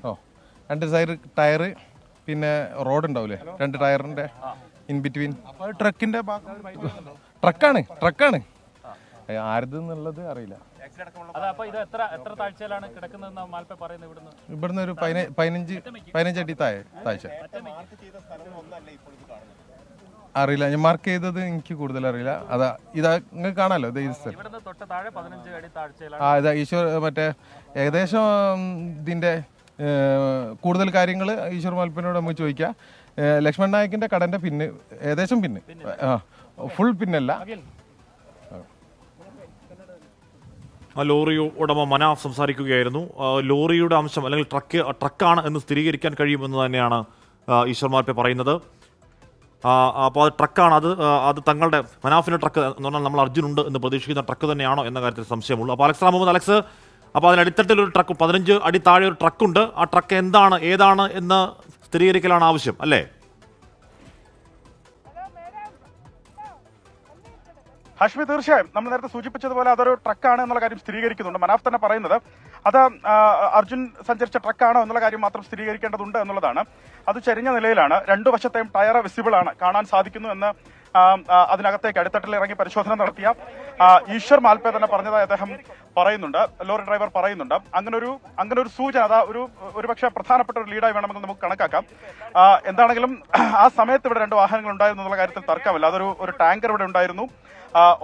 Speaker 7: ഓ രണ്ട് സൈഡ് ടയർ പിന്നെ റോഡ് ഉണ്ടാവില്ലേ രണ്ട് ടയറിന്റെ ഇൻ ബിറ്റ്വീൻ ട്രക്കിന്റെ ട്രക്കാണ് ട്രക്കാണ് ആരത് എന്നുള്ളത് അറിയില്ല
Speaker 5: ഇവിടുന്ന് ഒരു പതിനഞ്ച് പതിനഞ്ച് അടി താഴെ താഴ്ച
Speaker 7: അറിയില്ല ഞാൻ മാർക്ക് ചെയ്തത് എനിക്ക് കൂടുതൽ അറിയില്ല അതാ ഇതാ നിങ്ങൾ കാണാലോ ഇത് സ്ഥലം ആ ഇതാ ഈശ്വർ മറ്റേ ഏകദേശം ഇതിന്റെ കൂടുതൽ കാര്യങ്ങൾ ഈശ്വർ മാൽപ്പനോട് നമുക്ക് ചോദിക്കാം ലക്ഷ്മൺ നായകിന്റെ കടന്റെ പിന്ന് ഏകദേശം പിന്ന് ആ ഫുൾ പിന്നല്ല
Speaker 1: ആ ഉടമ മനാഫ് സംസാരിക്കുകയായിരുന്നു ലോറിയുടെ അംശം അല്ലെങ്കിൽ ട്രക്ക് ട്രക്കാണ് എന്ന് സ്ഥിരീകരിക്കാൻ കഴിയുമെന്ന് തന്നെയാണ് ഈശ്വർ മാർപ്പ പറയുന്നത് അപ്പോൾ അത് ട്രക്കാണ് അത് അത് തങ്ങളുടെ മനാഫിൻ്റെ ട്രക്ക് എന്ന് പറഞ്ഞാൽ നമ്മൾ അർജുനുണ്ട് എന്ന് പ്രതീക്ഷിക്കുന്ന ട്രക്ക് തന്നെയാണോ എന്ന കാര്യത്തിൽ സംശയമുള്ളൂ അപ്പോൾ അലക്സ് മുഹമ്മദ് അലക്സ് അപ്പോൾ അതിനടിത്തട്ടിൽ ഒരു ട്രക്ക് പതിനഞ്ച് അടി താഴെ ഒരു ട്രക്കുണ്ട് ആ ട്രക്ക് എന്താണ് ഏതാണ് എന്ന് സ്ഥിരീകരിക്കലാണ് ആവശ്യം അല്ലേ
Speaker 5: ഹഷ്മി തീർച്ചയായും നമ്മൾ നേരത്തെ സൂചിപ്പിച്ചതുപോലെ അതൊരു ട്രക്കാണ് എന്നുള്ള കാര്യം സ്ഥിരീകരിക്കുന്നുണ്ട് മനാഫ് തന്നെ പറയുന്നത് അത് അർജുൻ സഞ്ചരിച്ച ട്രക്കാണോ എന്നുള്ള കാര്യം മാത്രം സ്ഥിരീകരിക്കേണ്ടതുണ്ട് എന്നുള്ളതാണ് അത് ചരിഞ്ഞ നിലയിലാണ് രണ്ടു വശത്തെയും ടയർ വിസിബിൾ ആണ് കാണാൻ സാധിക്കുന്നു എന്ന് അതിനകത്തേക്ക് അടിത്തട്ടിൽ ഇറങ്ങി പരിശോധന നടത്തിയ ഈശ്വർ മാൽപേ തന്നെ പറഞ്ഞതായി അദ്ദേഹം പറയുന്നുണ്ട് ലോറി ഡ്രൈവർ പറയുന്നുണ്ട് അങ്ങനെ ഒരു അങ്ങനെ ഒരു സൂചന അതാ ഒരു ഒരുപക്ഷെ പ്രധാനപ്പെട്ട ഒരു ലീഡായി വേണമെന്ന് നമുക്ക് കണക്കാക്കാം എന്താണെങ്കിലും ആ സമയത്ത് ഇവിടെ രണ്ട് വാഹനങ്ങൾ ഉണ്ടായിരുന്നു എന്നുള്ള കാര്യത്തിൽ തർക്കമല്ല അതൊരു ഒരു ടാങ്കർ ഇവിടെ ഉണ്ടായിരുന്നു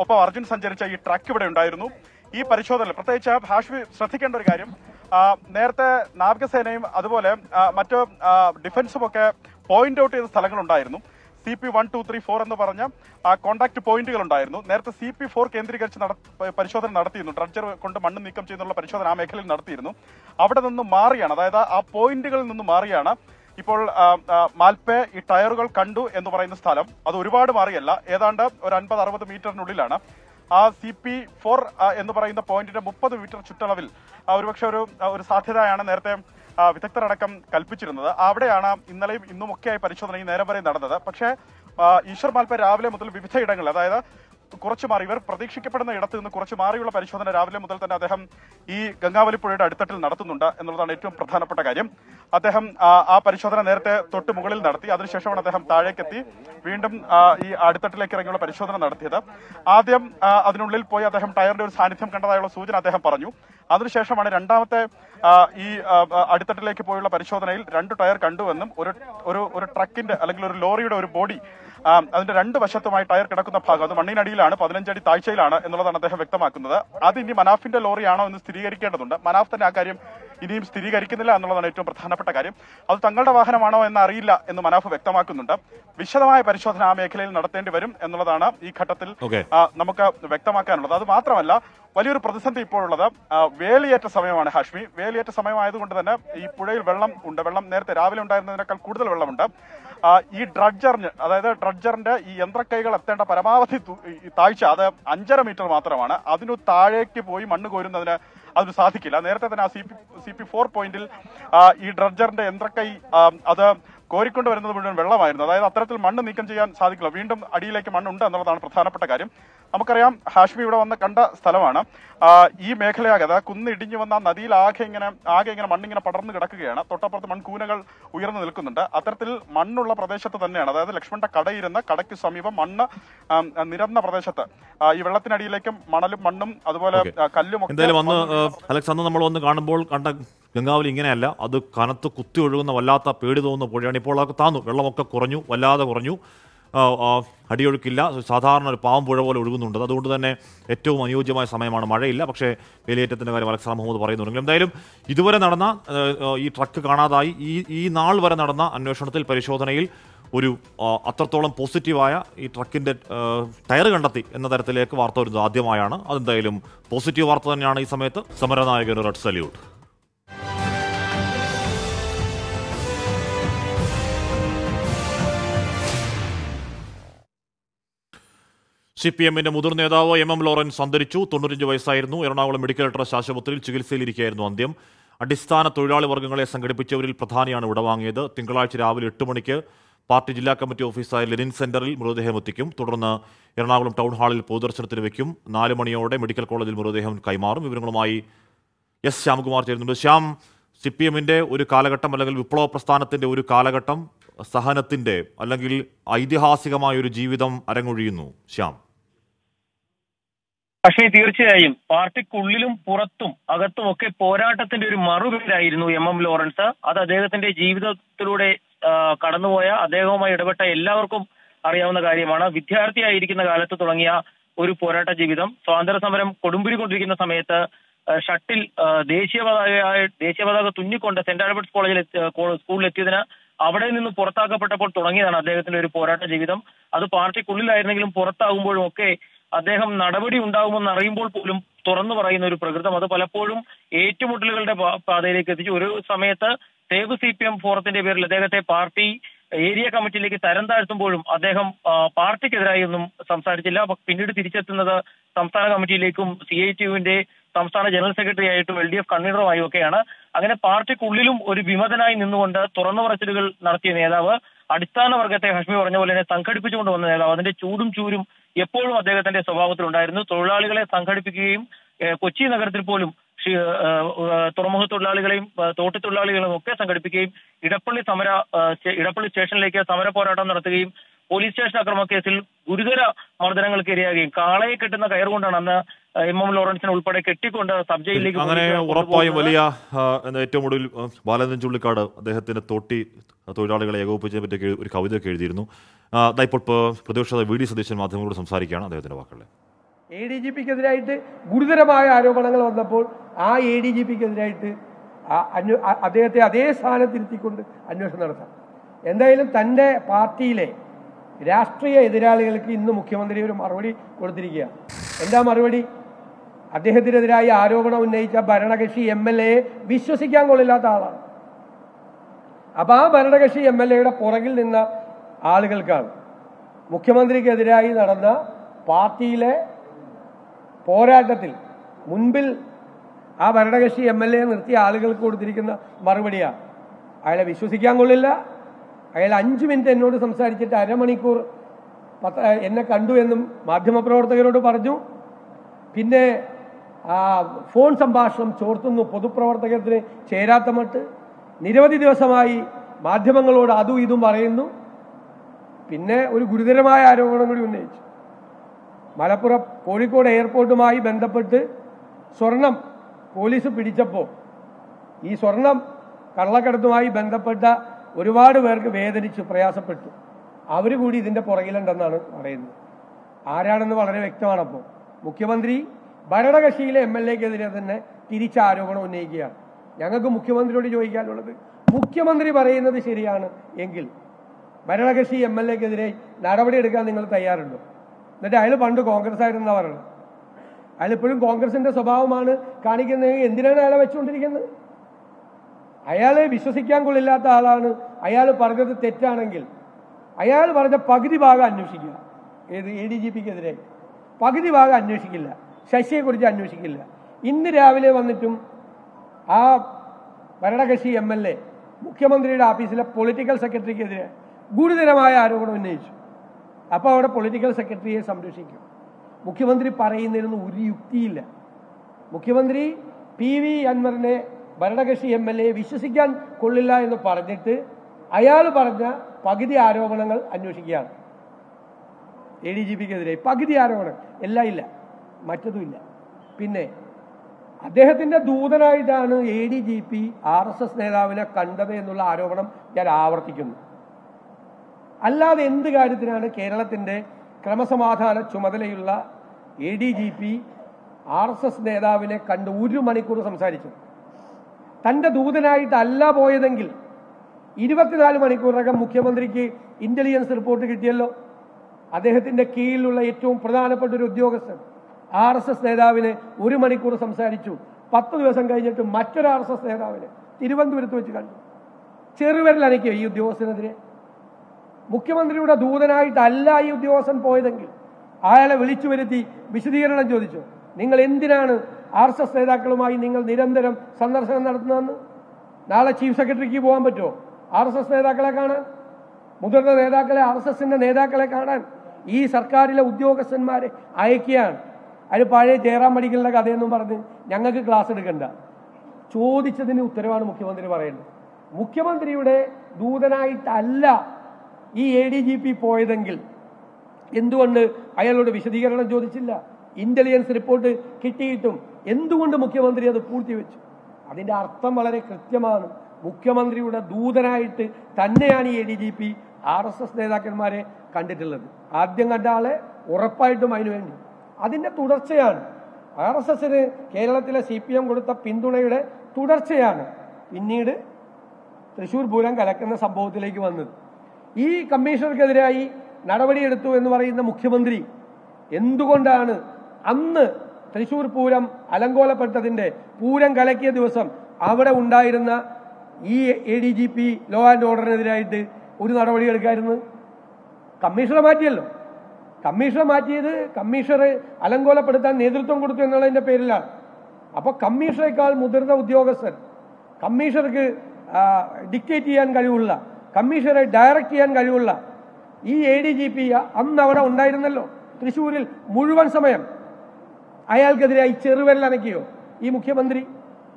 Speaker 5: ഒപ്പം അർജുൻ സഞ്ചരിച്ച ഈ ട്രക്ക് ഇവിടെ ഉണ്ടായിരുന്നു ഈ പരിശോധനയിൽ പ്രത്യേകിച്ച് ഹാഷ്മി ശ്രദ്ധിക്കേണ്ട ഒരു കാര്യം നേരത്തെ നാവികസേനയും അതുപോലെ മറ്റ് ഡിഫൻസും ഒക്കെ പോയിന്റ് ഔട്ട് ചെയ്ത സ്ഥലങ്ങളുണ്ടായിരുന്നു C P one two three four എന്ന് പറഞ്ഞ കോൺടാക്ട് പോയിന്റുകൾ ഉണ്ടായിരുന്നു നേരത്തെ സി പി ഫോർ കേന്ദ്രീകരിച്ച് പരിശോധന നടത്തിയിരുന്നു ഡ്രഡ്ജർ കൊണ്ട് മണ്ണ് നീക്കം ചെയ്യുന്നുള്ള പരിശോധന ആ മേഖലയിൽ നടത്തിയിരുന്നു അവിടെ നിന്ന് മാറിയാണ് അതായത് ആ പോയിന്റുകളിൽ നിന്ന് മാറിയാണ് ഇപ്പോൾ മാൽപ്പെ ഈ ടയറുകൾ കണ്ടു എന്ന് പറയുന്ന സ്ഥലം അത് ഒരുപാട് മാറിയല്ല ഏതാണ്ട് ഒരു അൻപത് അറുപത് മീറ്ററിനുള്ളിലാണ് ആ സി പി ഫോർ എന്ന് പറയുന്ന പോയിന്റിന്റെ മുപ്പത് മീറ്റർ ചുറ്റളവിൽ ഒരുപക്ഷെ ഒരു ഒരു സാധ്യതയാണ് നേരത്തെ വിദഗ്ധരടക്കം കൽപ്പിച്ചിരുന്നത് അവിടെയാണ് ഇന്നലെയും ഇന്നുമൊക്കെയായി പരിശോധന ഈ നേരം വരെ നടന്നത് പക്ഷേ ഈശ്വർ മാൽപ്പ രാവിലെ മുതൽ വിവിധ ഇടങ്ങളിൽ അതായത് കുറച്ച് മാറി ഇവർ പ്രതീക്ഷിക്കപ്പെടുന്ന ഇടത്ത് നിന്ന് കുറച്ച് മാറിയുള്ള പരിശോധന രാവിലെ മുതൽ തന്നെ അദ്ദേഹം ഈ ഗംഗാവലി പുഴയുടെ അടിത്തട്ടിൽ നടത്തുന്നുണ്ട് എന്നുള്ളതാണ് ഏറ്റവും പ്രധാനപ്പെട്ട കാര്യം അദ്ദേഹം ആ പരിശോധന നേരത്തെ തൊട്ട് മുകളിൽ നടത്തി അതിനുശേഷമാണ് അദ്ദേഹം താഴേക്കെത്തി വീണ്ടും ഈ അടിത്തട്ടിലേക്ക് ഇറങ്ങിയുള്ള പരിശോധന നടത്തിയത് ആദ്യം അതിനുള്ളിൽ പോയി അദ്ദേഹം ടയറിന്റെ ഒരു സാന്നിധ്യം കണ്ടതായുള്ള സൂചന അദ്ദേഹം പറഞ്ഞു അതിനുശേഷമാണ് രണ്ടാമത്തെ ഈ അടിത്തട്ടിലേക്ക് പോയുള്ള പരിശോധനയിൽ രണ്ട് ടയർ കണ്ടുവെന്നും ഒരു ഒരു ട്രക്കിന്റെ അല്ലെങ്കിൽ ഒരു ലോറിയുടെ ഒരു ബോഡി അതിന്റെ രണ്ട് വശത്തുമായി ടയർ കിടക്കുന്ന ഭാഗം അത് മണ്ണിനടിയിലാണ് പതിനഞ്ചടി താഴ്ചയിലാണ് എന്നുള്ളതാണ് അദ്ദേഹം വ്യക്തമാക്കുന്നത് അത് ഇനി മനാഫിന്റെ ലോറിയാണോ എന്ന് സ്ഥിരീകരിക്കേണ്ടതുണ്ട് മനാഫ് തന്നെ ആ കാര്യം ഇനിയും സ്ഥിരീകരിക്കുന്നില്ല എന്നുള്ളതാണ് ഏറ്റവും പ്രധാനപ്പെട്ട കാര്യം അത് തങ്ങളുടെ വാഹനമാണോ എന്ന് അറിയില്ല എന്ന് മനാഫ് വ്യക്തമാക്കുന്നുണ്ട് വിശദമായ പരിശോധന ആ മേഖലയിൽ നടത്തേണ്ടി വരും എന്നുള്ളതാണ് ഈ ഘട്ടത്തിൽ നമുക്ക് വ്യക്തമാക്കാനുള്ളത് അത് മാത്രമല്ല വലിയൊരു പ്രതിസന്ധി ഉള്ളത് വേലിയേറ്റ സമയമാണ് ഹാഷ്മി വേലിയേറ്റ സമയമായതുകൊണ്ട് തന്നെ ഈ പുഴയിൽ വെള്ളം ഉണ്ട് വെള്ളം നേരത്തെ രാവിലെ ഉണ്ടായിരുന്നതിനേക്കാൾ കൂടുതൽ വെള്ളമുണ്ട് ഈ ഡ്രഡ്ജറിന് അതായത് ഡ്രഡ്ജറിന്റെ ഈ യന്ത്രക്കൈകൾ എത്തേണ്ട പരമാവധി താഴ്ച അത് അഞ്ചര മീറ്റർ മാത്രമാണ് അതിനു താഴേക്ക് പോയി മണ്ണ് കോരുന്നതിന് അതിന് സാധിക്കില്ല നേരത്തെ തന്നെ ആ C P C P four പോയിന്റിൽ ഈ ഡ്രഡ്ജറിന്റെ യന്ത്രക്കൈ അത് കോരിക്കൊണ്ട് വരുന്നത് മുഴുവൻ വെള്ളമായിരുന്നു അതായത് അത്തരത്തിൽ മണ്ണ് നീക്കം ചെയ്യാൻ സാധിക്കില്ല വീണ്ടും അടിയിലേക്ക് മണ്ണുണ്ട് എന്നുള്ളതാണ് പ്രധാനപ്പെട്ട കാര്യം നമുക്കറിയാം ഹാഷ്മി ഇവിടെ വന്ന് കണ്ട സ്ഥലമാണ് ഈ മേഖലയാകെ അതായത് കുന്നിടിഞ്ഞു വന്ന നദിയിൽ ആകെ ഇങ്ങനെ ആകെ ഇങ്ങനെ മണ്ണിങ്ങനെ പടർന്നു കിടക്കുകയാണ് തൊട്ടപ്പുറത്ത് മൺകൂനകൾ ഉയർന്നു നിൽക്കുന്നുണ്ട് അത്തരത്തിൽ മണ്ണുള്ള പ്രദേശത്ത് തന്നെയാണ് അതായത് ലക്ഷ്മണന്റെ കടയിരുന്ന കടയ്ക്ക് സമീപം മണ്ണ് നിരന്ന പ്രദേശത്ത് ഈ വെള്ളത്തിനടിയിലേക്കും മണലും മണ്ണും അതുപോലെ കല്ലും
Speaker 1: ഒക്കെ നമ്മൾ ഒന്ന് കാണുമ്പോൾ കണ്ട ഗംഗാവലി ഇങ്ങനെയല്ല അത് കനത്ത് കുത്തി ഒഴുകുന്ന വല്ലാത്ത പേടി തോന്നുന്ന പുഴയാണ് ഇപ്പോൾ അതൊക്കെ താന്നു വെള്ളമൊക്കെ കുറഞ്ഞു വല്ലാതെ കുറഞ്ഞു അടിയൊഴുക്കില്ല സാധാരണ ഒരു പാവം പുഴ പോലെ ഒഴുകുന്നുണ്ട് അതുകൊണ്ട് തന്നെ ഏറ്റവും അനുയോജ്യമായ സമയമാണ് മഴയില്ല പക്ഷേ വേലിയേറ്റത്തിൻ്റെ കാര്യം അലക്സാം മുഹമ്മദ് പറയുന്നുണ്ടെങ്കിലും എന്തായാലും ഇതുവരെ നടന്ന ഈ ട്രക്ക് കാണാതായി ഈ ഈ നാൾ വരെ നടന്ന അന്വേഷണത്തിൽ പരിശോധനയിൽ ഒരു അത്രത്തോളം പോസിറ്റീവായ ഈ ട്രക്കിൻ്റെ ടയർ കണ്ടെത്തി എന്ന തരത്തിലേക്ക് വാർത്ത വരുന്നത് ആദ്യമായാണ് അതെന്തായാലും പോസിറ്റീവ് വാർത്ത തന്നെയാണ് ഈ സമയത്ത് സമരനായകൻ റെഡ് സല്യൂട്ട് സി പി എമ്മിന്റെ മുതിർന്ന നേതാവ് എം എം ലോറൻസ് അന്തരിച്ചു തൊണ്ണൂറ്റഞ്ച് വയസ്സായിരുന്നു എറണാകുളം മെഡിക്കൽ ട്രസ്റ്റ് ആശുപത്രിയിൽ ചികിത്സയിലിരിക്കുകയായിരുന്നു അന്ത്യം അടിസ്ഥാന തൊഴിലാളി വർഗ്ഗങ്ങളെ സംഘടിപ്പിച്ചവരിൽ പ്രധാനിയാണ് വിടവാങ്ങിയത് തിങ്കളാഴ്ച രാവിലെ എട്ട് മണിക്ക് പാർട്ടി ജില്ലാ കമ്മിറ്റി ഓഫീസായ ലെനിൻ സെന്ററിൽ മൃതദേഹം എത്തിക്കും തുടർന്ന് എറണാകുളം ടൗൺ ഹാളിൽ പൊതുദർശനത്തിന് വയ്ക്കും നാല് മണിയോടെ മെഡിക്കൽ കോളേജിൽ മൃതദേഹം കൈമാറും വിവരങ്ങളുമായി എസ് ശ്യാംകുമാർ ചേരുന്നുണ്ട് ശ്യാം സി പി എമ്മിന്റെ ഒരു കാലഘട്ടം അല്ലെങ്കിൽ വിപ്ലവ പ്രസ്ഥാനത്തിന്റെ ഒരു കാലഘട്ടം സഹനത്തിന്റെ അല്ലെങ്കിൽ ഐതിഹാസികമായ ഒരു ജീവിതം അരങ്ങൊഴിയുന്നു ശ്യാം പക്ഷേ
Speaker 8: തീർച്ചയായും പാർട്ടിക്കുള്ളിലും പുറത്തും ഒക്കെ പോരാട്ടത്തിന്റെ ഒരു മറുപേരായിരുന്നു എം എം ലോറൻസ് അത് അദ്ദേഹത്തിന്റെ ജീവിതത്തിലൂടെ കടന്നുപോയ അദ്ദേഹവുമായി ഇടപെട്ട എല്ലാവർക്കും അറിയാവുന്ന കാര്യമാണ് വിദ്യാർത്ഥിയായിരിക്കുന്ന കാലത്ത് തുടങ്ങിയ ഒരു പോരാട്ട ജീവിതം സ്വാതന്ത്ര്യ സമരം കൊടുമ്പിരിക്കൊണ്ടിരിക്കുന്ന സമയത്ത് ഷട്ടിൽ ദേശീയ പതാകയായി ദേശീയ പതാക തുന്നിക്കൊണ്ട് സെന്റ് ആൽബർട്ട്സ് കോളേജിൽ സ്കൂളിൽ എത്തിയതിന് അവിടെ നിന്ന് പുറത്താക്കപ്പെട്ടപ്പോൾ തുടങ്ങിയതാണ് അദ്ദേഹത്തിന്റെ ഒരു പോരാട്ട ജീവിതം അത് പാർട്ടിക്കുള്ളിലായിരുന്നെങ്കിലും പുറത്താകുമ്പോഴും ഒക്കെ അദ്ദേഹം നടപടി ഉണ്ടാകുമെന്ന് അറിയുമ്പോൾ പോലും തുറന്നു പറയുന്ന ഒരു പ്രകൃതം അത് പലപ്പോഴും ഏറ്റുമുട്ടലുകളുടെ പാതയിലേക്ക് എത്തിച്ചു ഒരു സമയത്ത് തേവ് സി പി എം ഫോറത്തിന്റെ പേരിൽ അദ്ദേഹത്തെ പാർട്ടി ഏരിയ കമ്മിറ്റിയിലേക്ക് തരം താഴ്ത്തുമ്പോഴും അദ്ദേഹം പാർട്ടിക്കെതിരായി ഒന്നും സംസാരിച്ചില്ല പിന്നീട് തിരിച്ചെത്തുന്നത് സംസ്ഥാന കമ്മിറ്റിയിലേക്കും സി ഐ ടിയുവിന്റെ സംസ്ഥാന ജനറൽ സെക്രട്ടറി ആയിട്ടും എൽ ഡി എഫ് കൺവീനറുമായും ഒക്കെയാണ് അങ്ങനെ പാർട്ടിക്കുള്ളിലും ഒരു വിമതനായി നിന്നുകൊണ്ട് തുറന്നു പറച്ചിലുകൾ നടത്തിയ നേതാവ് അടിസ്ഥാന വർഗത്തെ ഹഷ്മി പറഞ്ഞ പോലെ തന്നെ സംഘടിപ്പിച്ചുകൊണ്ട് വന്ന നേതാവ് അതിന്റെ ചൂടും ചൂരും എപ്പോഴും അദ്ദേഹത്തിന്റെ സ്വഭാവത്തിലുണ്ടായിരുന്നു തൊഴിലാളികളെ സംഘടിപ്പിക്കുകയും കൊച്ചി നഗരത്തിൽ പോലും തുറമുഖ തൊഴിലാളികളെയും തോട്ടി തൊഴിലാളികളെയും ഒക്കെ സംഘടിപ്പിക്കുകയും ഇടപ്പള്ളി സമര ഇടപ്പള്ളി സ്റ്റേഷനിലേക്ക് സമര പോരാട്ടം നടത്തുകയും പോലീസ് സ്റ്റേഷൻ കേസിൽ ഗുരുതര മർദ്ദനങ്ങൾക്ക് ഇരയാകുകയും കാളയെ കെട്ടുന്ന കയർ കൊണ്ടാണ് അന്ന് എം എം ലോറൻസിനെ ഉൾപ്പെടെ കെട്ടിക്കൊണ്ട് സബ് ജയിലിലേക്ക് അങ്ങനെ ഉറപ്പായും വലിയ
Speaker 1: ഏറ്റവും ഒടുവിൽ ബാലചന്ദ്രൻ ചുള്ളിക്കാട് അദ്ദേഹത്തിന്റെ തോട്ടി തൊഴിലാളികളെ ഏകോപിപ്പിച്ചതിനെ പറ്റി ഒരു കവിതയൊക്കെ എഴുതിയിരുന്നു ഇപ്പോൾ പ്രതിപക്ഷ വി ഡി സതീശൻ മാധ്യമങ്ങളോട് സംസാരിക്കുകയാണ് അദ്ദേഹത്തിന്റെ വാക്കുകളെ
Speaker 9: എ ഡി ജി പിക്കെതിരായിട്ട് ഗുരുതരമായ ആരോപണങ്ങൾ വന്നപ്പോൾ ആ എ ഡി ജി പിക്കെതിരായിട്ട് അദ്ദേഹത്തെ അതേ സ്ഥാനത്തിരുത്തിക്കൊണ്ട് അന്വേഷണം നടത്താം എന്തായാലും തന്റെ പാർട്ടിയിലെ രാഷ്ട്രീയ എതിരാളികൾക്ക് ഇന്ന് മുഖ്യമന്ത്രി ഒരു മറുപടി കൊടുത്തിരിക്കുക എന്താ മറുപടി അദ്ദേഹത്തിനെതിരായി ആരോപണം ഉന്നയിച്ച ഭരണകക്ഷി എം എൽ എയെ വിശ്വസിക്കാൻ കൊള്ളില്ലാത്ത ആളാണ് അപ്പൊ ആ ഭരണകക്ഷി എം എൽ എയുടെ പുറകിൽ നിന്ന ആളുകൾക്കാണ് മുഖ്യമന്ത്രിക്കെതിരായി നടന്ന പാർട്ടിയിലെ പോരാട്ടത്തിൽ മുൻപിൽ ആ ഭരണകക്ഷി എം എൽ എ നിർത്തിയ ആളുകൾക്ക് കൊടുത്തിരിക്കുന്ന മറുപടിയാണ് അയാളെ വിശ്വസിക്കാൻ കൊള്ളില്ല അയാൾ അഞ്ച് മിനിറ്റ് എന്നോട് സംസാരിച്ചിട്ട് അരമണിക്കൂർ പത്ര എന്നെ കണ്ടു എന്നും മാധ്യമപ്രവർത്തകരോട് പറഞ്ഞു പിന്നെ ഫോൺ സംഭാഷണം ചോർത്തുന്നു പൊതുപ്രവർത്തകത്തിന് ചേരാത്ത മട്ട് നിരവധി ദിവസമായി മാധ്യമങ്ങളോട് അതും ഇതും പറയുന്നു പിന്നെ ഒരു ഗുരുതരമായ ആരോപണം കൂടി ഉന്നയിച്ചു മലപ്പുറം കോഴിക്കോട് എയർപോർട്ടുമായി ബന്ധപ്പെട്ട് സ്വർണം പോലീസ് പിടിച്ചപ്പോൾ ഈ സ്വർണം കള്ളക്കടത്തുമായി ബന്ധപ്പെട്ട ഒരുപാട് പേർക്ക് വേദനിച്ചു പ്രയാസപ്പെട്ടു അവർ കൂടി ഇതിന്റെ പുറകിലുണ്ടെന്നാണ് പറയുന്നത് ആരാണെന്ന് വളരെ വ്യക്തമാണ് അപ്പോൾ മുഖ്യമന്ത്രി ഭരണകക്ഷിയിലെ എം എൽ എക്കെതിരെ തന്നെ തിരിച്ച ആരോപണം ഉന്നയിക്കുകയാണ് ഞങ്ങൾക്ക് മുഖ്യമന്ത്രിയോട് ചോദിക്കാനുള്ളത് മുഖ്യമന്ത്രി പറയുന്നത് ശരിയാണ് എങ്കിൽ ഭരണകക്ഷി എം എൽ എക്കെതിരെ നടപടിയെടുക്കാൻ നിങ്ങൾ തയ്യാറുണ്ടോ എന്നിട്ട് അയാൾ പണ്ട് കോൺഗ്രസ് ആയിരുന്നവരാണ് അയാൾ ഇപ്പോഴും കോൺഗ്രസിന്റെ സ്വഭാവമാണ് കാണിക്കുന്നത് എന്തിനാണ് അയാളെ വെച്ചുകൊണ്ടിരിക്കുന്നത് അയാളെ വിശ്വസിക്കാൻ കൊള്ളില്ലാത്ത ആളാണ് അയാൾ പറഞ്ഞത് തെറ്റാണെങ്കിൽ അയാൾ പറഞ്ഞ പകുതി ഭാഗം അന്വേഷിക്കുക ഏത് എ ഡി ജി പിക്കെതിരെ പകുതി ഭാഗം അന്വേഷിക്കില്ല ശശിയെക്കുറിച്ച് അന്വേഷിക്കില്ല ഇന്ന് രാവിലെ വന്നിട്ടും ആ ഭരണകക്ഷി എം എൽ എ മുഖ്യമന്ത്രിയുടെ ഓഫീസിലെ പൊളിറ്റിക്കൽ സെക്രട്ടറിക്കെതിരെ ഗുരുതരമായ ആരോപണം ഉന്നയിച്ചു അപ്പോൾ അവിടെ പൊളിറ്റിക്കൽ സെക്രട്ടറിയെ സംരക്ഷിക്കും മുഖ്യമന്ത്രി പറയുന്നതിനൊന്നും ഒരു യുക്തിയില്ല മുഖ്യമന്ത്രി പി വി അൻവറിനെ ഭരണകക്ഷി എം എൽ എ വിശ്വസിക്കാൻ കൊള്ളില്ല എന്ന് പറഞ്ഞിട്ട് അയാൾ പറഞ്ഞ പകുതി ആരോപണങ്ങൾ അന്വേഷിക്കുകയാണ് എ ഡി ജി പിക്കെതിരെ പകുതി ആരോപണം എല്ലാം ഇല്ല ഇല്ല പിന്നെ അദ്ദേഹത്തിന്റെ ദൂതനായിട്ടാണ് A D G P R S S നേതാവിനെ കണ്ടത് എന്നുള്ള ആരോപണം ഞാൻ ആവർത്തിക്കുന്നു അല്ലാതെ എന്ത് കാര്യത്തിനാണ് കേരളത്തിന്റെ ക്രമസമാധാന ചുമതലയുള്ള A D G P R S S നേതാവിനെ കണ്ട് ഒരു മണിക്കൂർ സംസാരിച്ചു തന്റെ ദൂതനായിട്ടല്ല പോയതെങ്കിൽ ഇരുപത്തിനാല് മണിക്കൂറിനകം മുഖ്യമന്ത്രിക്ക് ഇന്റലിജൻസ് റിപ്പോർട്ട് കിട്ടിയല്ലോ അദ്ദേഹത്തിന്റെ കീഴിലുള്ള ഏറ്റവും പ്രധാനപ്പെട്ട ഒരു ഉദ്യോഗസ്ഥൻ ആർ എസ് എസ് നേതാവിന് ഒരു മണിക്കൂർ സംസാരിച്ചു പത്ത് ദിവസം കഴിഞ്ഞിട്ട് മറ്റൊരു ആർ എസ് എസ് നേതാവിനെ തിരുവനന്തപുരത്ത് വെച്ച് കണ്ടു ചെറുവിരലനയ്ക്കും ഈ ഉദ്യോഗസ്ഥനെതിരെ മുഖ്യമന്ത്രിയുടെ ദൂതനായിട്ടല്ല ഈ ഉദ്യോഗസ്ഥൻ പോയതെങ്കിൽ അയാളെ വിളിച്ചു വരുത്തി വിശദീകരണം ചോദിച്ചു നിങ്ങൾ എന്തിനാണ് ആർ എസ് എസ് നേതാക്കളുമായി നിങ്ങൾ നിരന്തരം സന്ദർശനം നടത്തുന്നതെന്ന് നാളെ ചീഫ് സെക്രട്ടറിക്ക് പോകാൻ പറ്റുമോ ആർ എസ് എസ് നേതാക്കളെ കാണാൻ മുതിർന്ന നേതാക്കളെ ആർ എസ് എസിന്റെ നേതാക്കളെ കാണാൻ ഈ സർക്കാരിലെ ഉദ്യോഗസ്ഥന്മാരെ അയക്കുകയാണ് അതിന് പഴയ ജയറാം മടിക്കലിന്റെ കഥയെന്നും പറഞ്ഞ് ഞങ്ങൾക്ക് ക്ലാസ് എടുക്കണ്ട ചോദിച്ചതിന് ഉത്തരവാണ് മുഖ്യമന്ത്രി പറയുന്നത് മുഖ്യമന്ത്രിയുടെ ദൂതനായിട്ടല്ല ഈ എ ഡി ജി പി പോയതെങ്കിൽ എന്തുകൊണ്ട് അയാളോട് വിശദീകരണം ചോദിച്ചില്ല ഇന്റലിജൻസ് റിപ്പോർട്ട് കിട്ടിയിട്ടും എന്തുകൊണ്ട് മുഖ്യമന്ത്രി അത് പൂഴ്ത്തിവെച്ചു അതിന്റെ അർത്ഥം വളരെ കൃത്യമാണ് മുഖ്യമന്ത്രിയുടെ ദൂതനായിട്ട് തന്നെയാണ് ഈ A D G P R S S നേതാക്കന്മാരെ കണ്ടിട്ടുള്ളത് ആദ്യം കണ്ട ആളെ ഉറപ്പായിട്ടും അതിനുവേണ്ടി അതിന്റെ തുടർച്ചയാണ് ആർ എസ് എസിന് കേരളത്തിലെ സി പി എം കൊടുത്ത പിന്തുണയുടെ തുടർച്ചയാണ് പിന്നീട് തൃശൂർ പൂരം കലക്കുന്ന സംഭവത്തിലേക്ക് വന്നത് ഈ കമ്മീഷണർക്കെതിരായി നടപടിയെടുത്തു എന്ന് പറയുന്ന മുഖ്യമന്ത്രി എന്തുകൊണ്ടാണ് അന്ന് തൃശൂർ പൂരം അലങ്കോലപ്പെട്ടതിന്റെ പൂരം കലക്കിയ ദിവസം അവിടെ ഉണ്ടായിരുന്ന ഈ A D G P law and ഓർഡറിനെതിരായിട്ട് ഒരു നടപടി എടുക്കായിരുന്നു കമ്മീഷണർ മാറ്റിയല്ലോ കമ്മീഷണർ മാറ്റിയത് കമ്മീഷണർ അലങ്കോലപ്പെടുത്താൻ നേതൃത്വം കൊടുത്തു എന്നുള്ളതിന്റെ പേരിലാണ് അപ്പോൾ കമ്മീഷണറേക്കാൾ മുതിർന്ന ഉദ്യോഗസ്ഥൻ കമ്മീഷണർക്ക് ഡിക്റ്റേറ്റ് ചെയ്യാൻ കഴിവുള്ള കമ്മീഷണറെ ഡയറക്റ്റ് ചെയ്യാൻ കഴിവുള്ള ഈ എ ഡി ജി പി അന്ന് അവിടെ ഉണ്ടായിരുന്നല്ലോ തൃശ്ശൂരിൽ മുഴുവൻ സമയം അയാൾക്കെതിരായി അനക്കിയോ ഈ മുഖ്യമന്ത്രി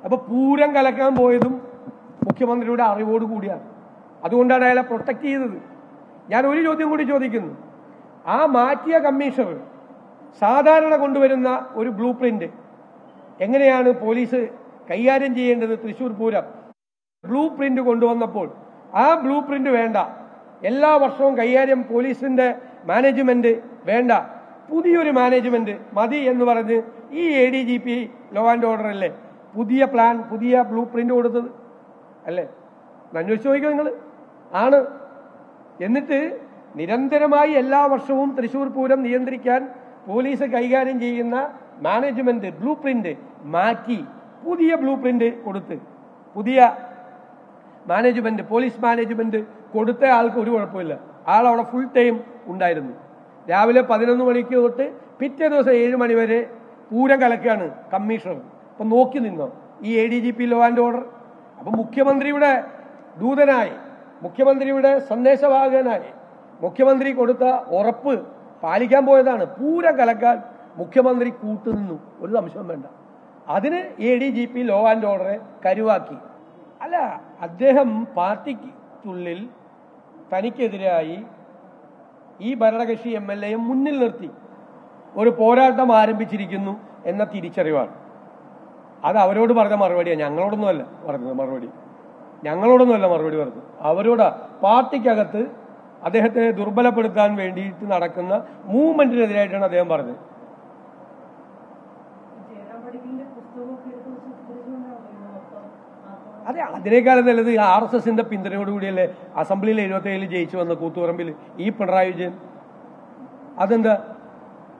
Speaker 9: അപ്പൊ പൂരം കലക്കാൻ പോയതും മുഖ്യമന്ത്രിയുടെ അറിവോട് കൂടിയാണ് അതുകൊണ്ടാണ് അയാളെ പ്രൊട്ടക്ട് ചെയ്തത് ഞാൻ ഒരു ചോദ്യം കൂടി ചോദിക്കുന്നു ആ മാറ്റിയ കമ്മീഷണർ സാധാരണ കൊണ്ടുവരുന്ന ഒരു ബ്ലൂ പ്രിന്റ് എങ്ങനെയാണ് പോലീസ് കൈകാര്യം ചെയ്യേണ്ടത് തൃശൂർ പൂരം ബ്ലൂ പ്രിന്റ് കൊണ്ടുവന്നപ്പോൾ ആ ബ്ലൂ പ്രിന്റ് വേണ്ട എല്ലാ വർഷവും കൈകാര്യം പോലീസിന്റെ മാനേജ്മെന്റ് വേണ്ട പുതിയൊരു മാനേജ്മെന്റ് മതി എന്ന് പറഞ്ഞ് ഈ A D G P law and order അല്ലേ പുതിയ പ്ലാൻ പുതിയ ബ്ലൂ പ്രിന്റ് കൊടുത്തത് അല്ലേ അന്വേഷിച്ച് നോക്കുക നിങ്ങൾ ആണ് എന്നിട്ട് നിരന്തരമായി എല്ലാ വർഷവും തൃശൂർ പൂരം നിയന്ത്രിക്കാൻ പോലീസ് കൈകാര്യം ചെയ്യുന്ന മാനേജ്മെന്റ് ബ്ലൂ പ്രിന്റ് മാറ്റി പുതിയ ബ്ലൂ പ്രിന്റ് കൊടുത്ത് പുതിയ മാനേജ്മെന്റ് പോലീസ് മാനേജ്മെന്റ് കൊടുത്ത ആൾക്ക് ഒരു കുഴപ്പമില്ല ആൾ അവിടെ ഫുൾ ടൈം ഉണ്ടായിരുന്നു രാവിലെ പതിനൊന്ന് മണിക്ക് തൊട്ട് പിറ്റേ ദിവസം ഏഴ് മണി വരെ പൂരം കലക്കുകയാണ് കമ്മീഷണർ അപ്പൊ നോക്കി നിന്നോ ഈ A D G P law and order അപ്പൊ മുഖ്യമന്ത്രിയുടെ ദൂതനായി മുഖ്യമന്ത്രിയുടെ സന്ദേശവാഹകനായി മുഖ്യമന്ത്രി കൊടുത്ത ഉറപ്പ് പാലിക്കാൻ പോയതാണ് പൂരം കലക്കാൻ മുഖ്യമന്ത്രി കൂട്ടുനിന്നു ഒരു സംശയം വേണ്ട അതിന് A D G P law and ഓർഡറെ കരുവാക്കി അല്ല അദ്ദേഹം പാർട്ടിക്കുള്ളിൽ തനിക്കെതിരായി ഈ ഭരണകക്ഷി എം എൽ എയും മുന്നിൽ നിർത്തി ഒരു പോരാട്ടം ആരംഭിച്ചിരിക്കുന്നു എന്ന തിരിച്ചറിവാണ് അത് അവരോട് പറഞ്ഞ മറുപടിയാണ് ഞങ്ങളോടൊന്നുമല്ല പറഞ്ഞത് മറുപടി ഞങ്ങളോടൊന്നുമല്ല മറുപടി പറഞ്ഞത് അവരോട് പാർട്ടിക്കകത്ത് അദ്ദേഹത്തെ ദുർബലപ്പെടുത്താൻ വേണ്ടിയിട്ട് നടക്കുന്ന മൂവ്മെന്റിനെതിരായിട്ടാണ് അദ്ദേഹം പറഞ്ഞത് അതെ അതിനേക്കാളും നല്ലത് ആർ എസ് എസിന്റെ പിന്തുണയോടുകൂടിയല്ലേ അസംബ്ലിയിൽ ഏഴിൽ ജയിച്ചു വന്ന കൂത്തുപറമ്പിൽ ഈ പിണറായി വിജയൻ അതെന്താ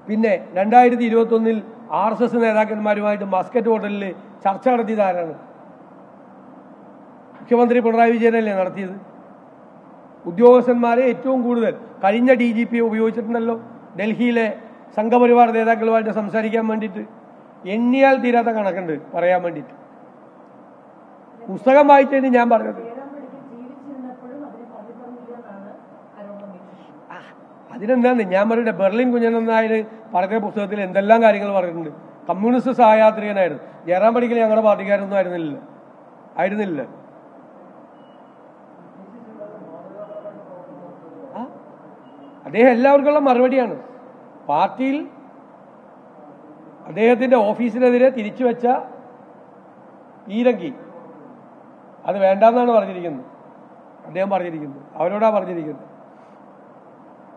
Speaker 9: പിന്നെ രണ്ടായിരത്തി ഇരുപത്തൊന്നിൽ ആർ എസ് എസ് നേതാക്കന്മാരുമായിട്ട് മസ്കറ്റ് ഹോട്ടലിൽ ചർച്ച നടത്തിയത് ആരാണ് മുഖ്യമന്ത്രി പിണറായി വിജയനല്ലേ നടത്തിയത് ഉദ്യോഗസ്ഥന്മാരെ ഏറ്റവും കൂടുതൽ കഴിഞ്ഞ ഡി ജി പി ഉപയോഗിച്ചിട്ടുണ്ടല്ലോ ഡൽഹിയിലെ സംഘപരിവാർ നേതാക്കളുമായിട്ട് സംസാരിക്കാൻ വേണ്ടിയിട്ട് എണ്ണിയാൽ തീരാത്ത കണക്കുണ്ട് പറയാൻ വേണ്ടിയിട്ട് പുസ്തകം വായിച്ചതിന് ഞാൻ പറഞ്ഞത് അതിനെന്താന്ന് ഞാൻ പറഞ്ഞ ബെർലിൻ കുഞ്ഞൻ നായർ പറഞ്ഞ പുസ്തകത്തിൽ എന്തെല്ലാം കാര്യങ്ങൾ പറഞ്ഞിട്ടുണ്ട് കമ്മ്യൂണിസ്റ്റ് സഹായാത്രികനായിരുന്നു ജയറാം പടിക്കൽ ഞങ്ങളുടെ പാർട്ടിക്കാരൊന്നും ആയിരുന്നില്ല ആയിരുന്നില്ല അദ്ദേഹം എല്ലാവർക്കുള്ള മറുപടിയാണ് പാർട്ടിയിൽ അദ്ദേഹത്തിന്റെ ഓഫീസിനെതിരെ തിരിച്ചുവെച്ച ഈരങ്കി അത് വേണ്ടെന്നാണ് പറഞ്ഞിരിക്കുന്നത് അദ്ദേഹം പറഞ്ഞിരിക്കുന്നത് അവരോടാ പറഞ്ഞിരിക്കുന്നത്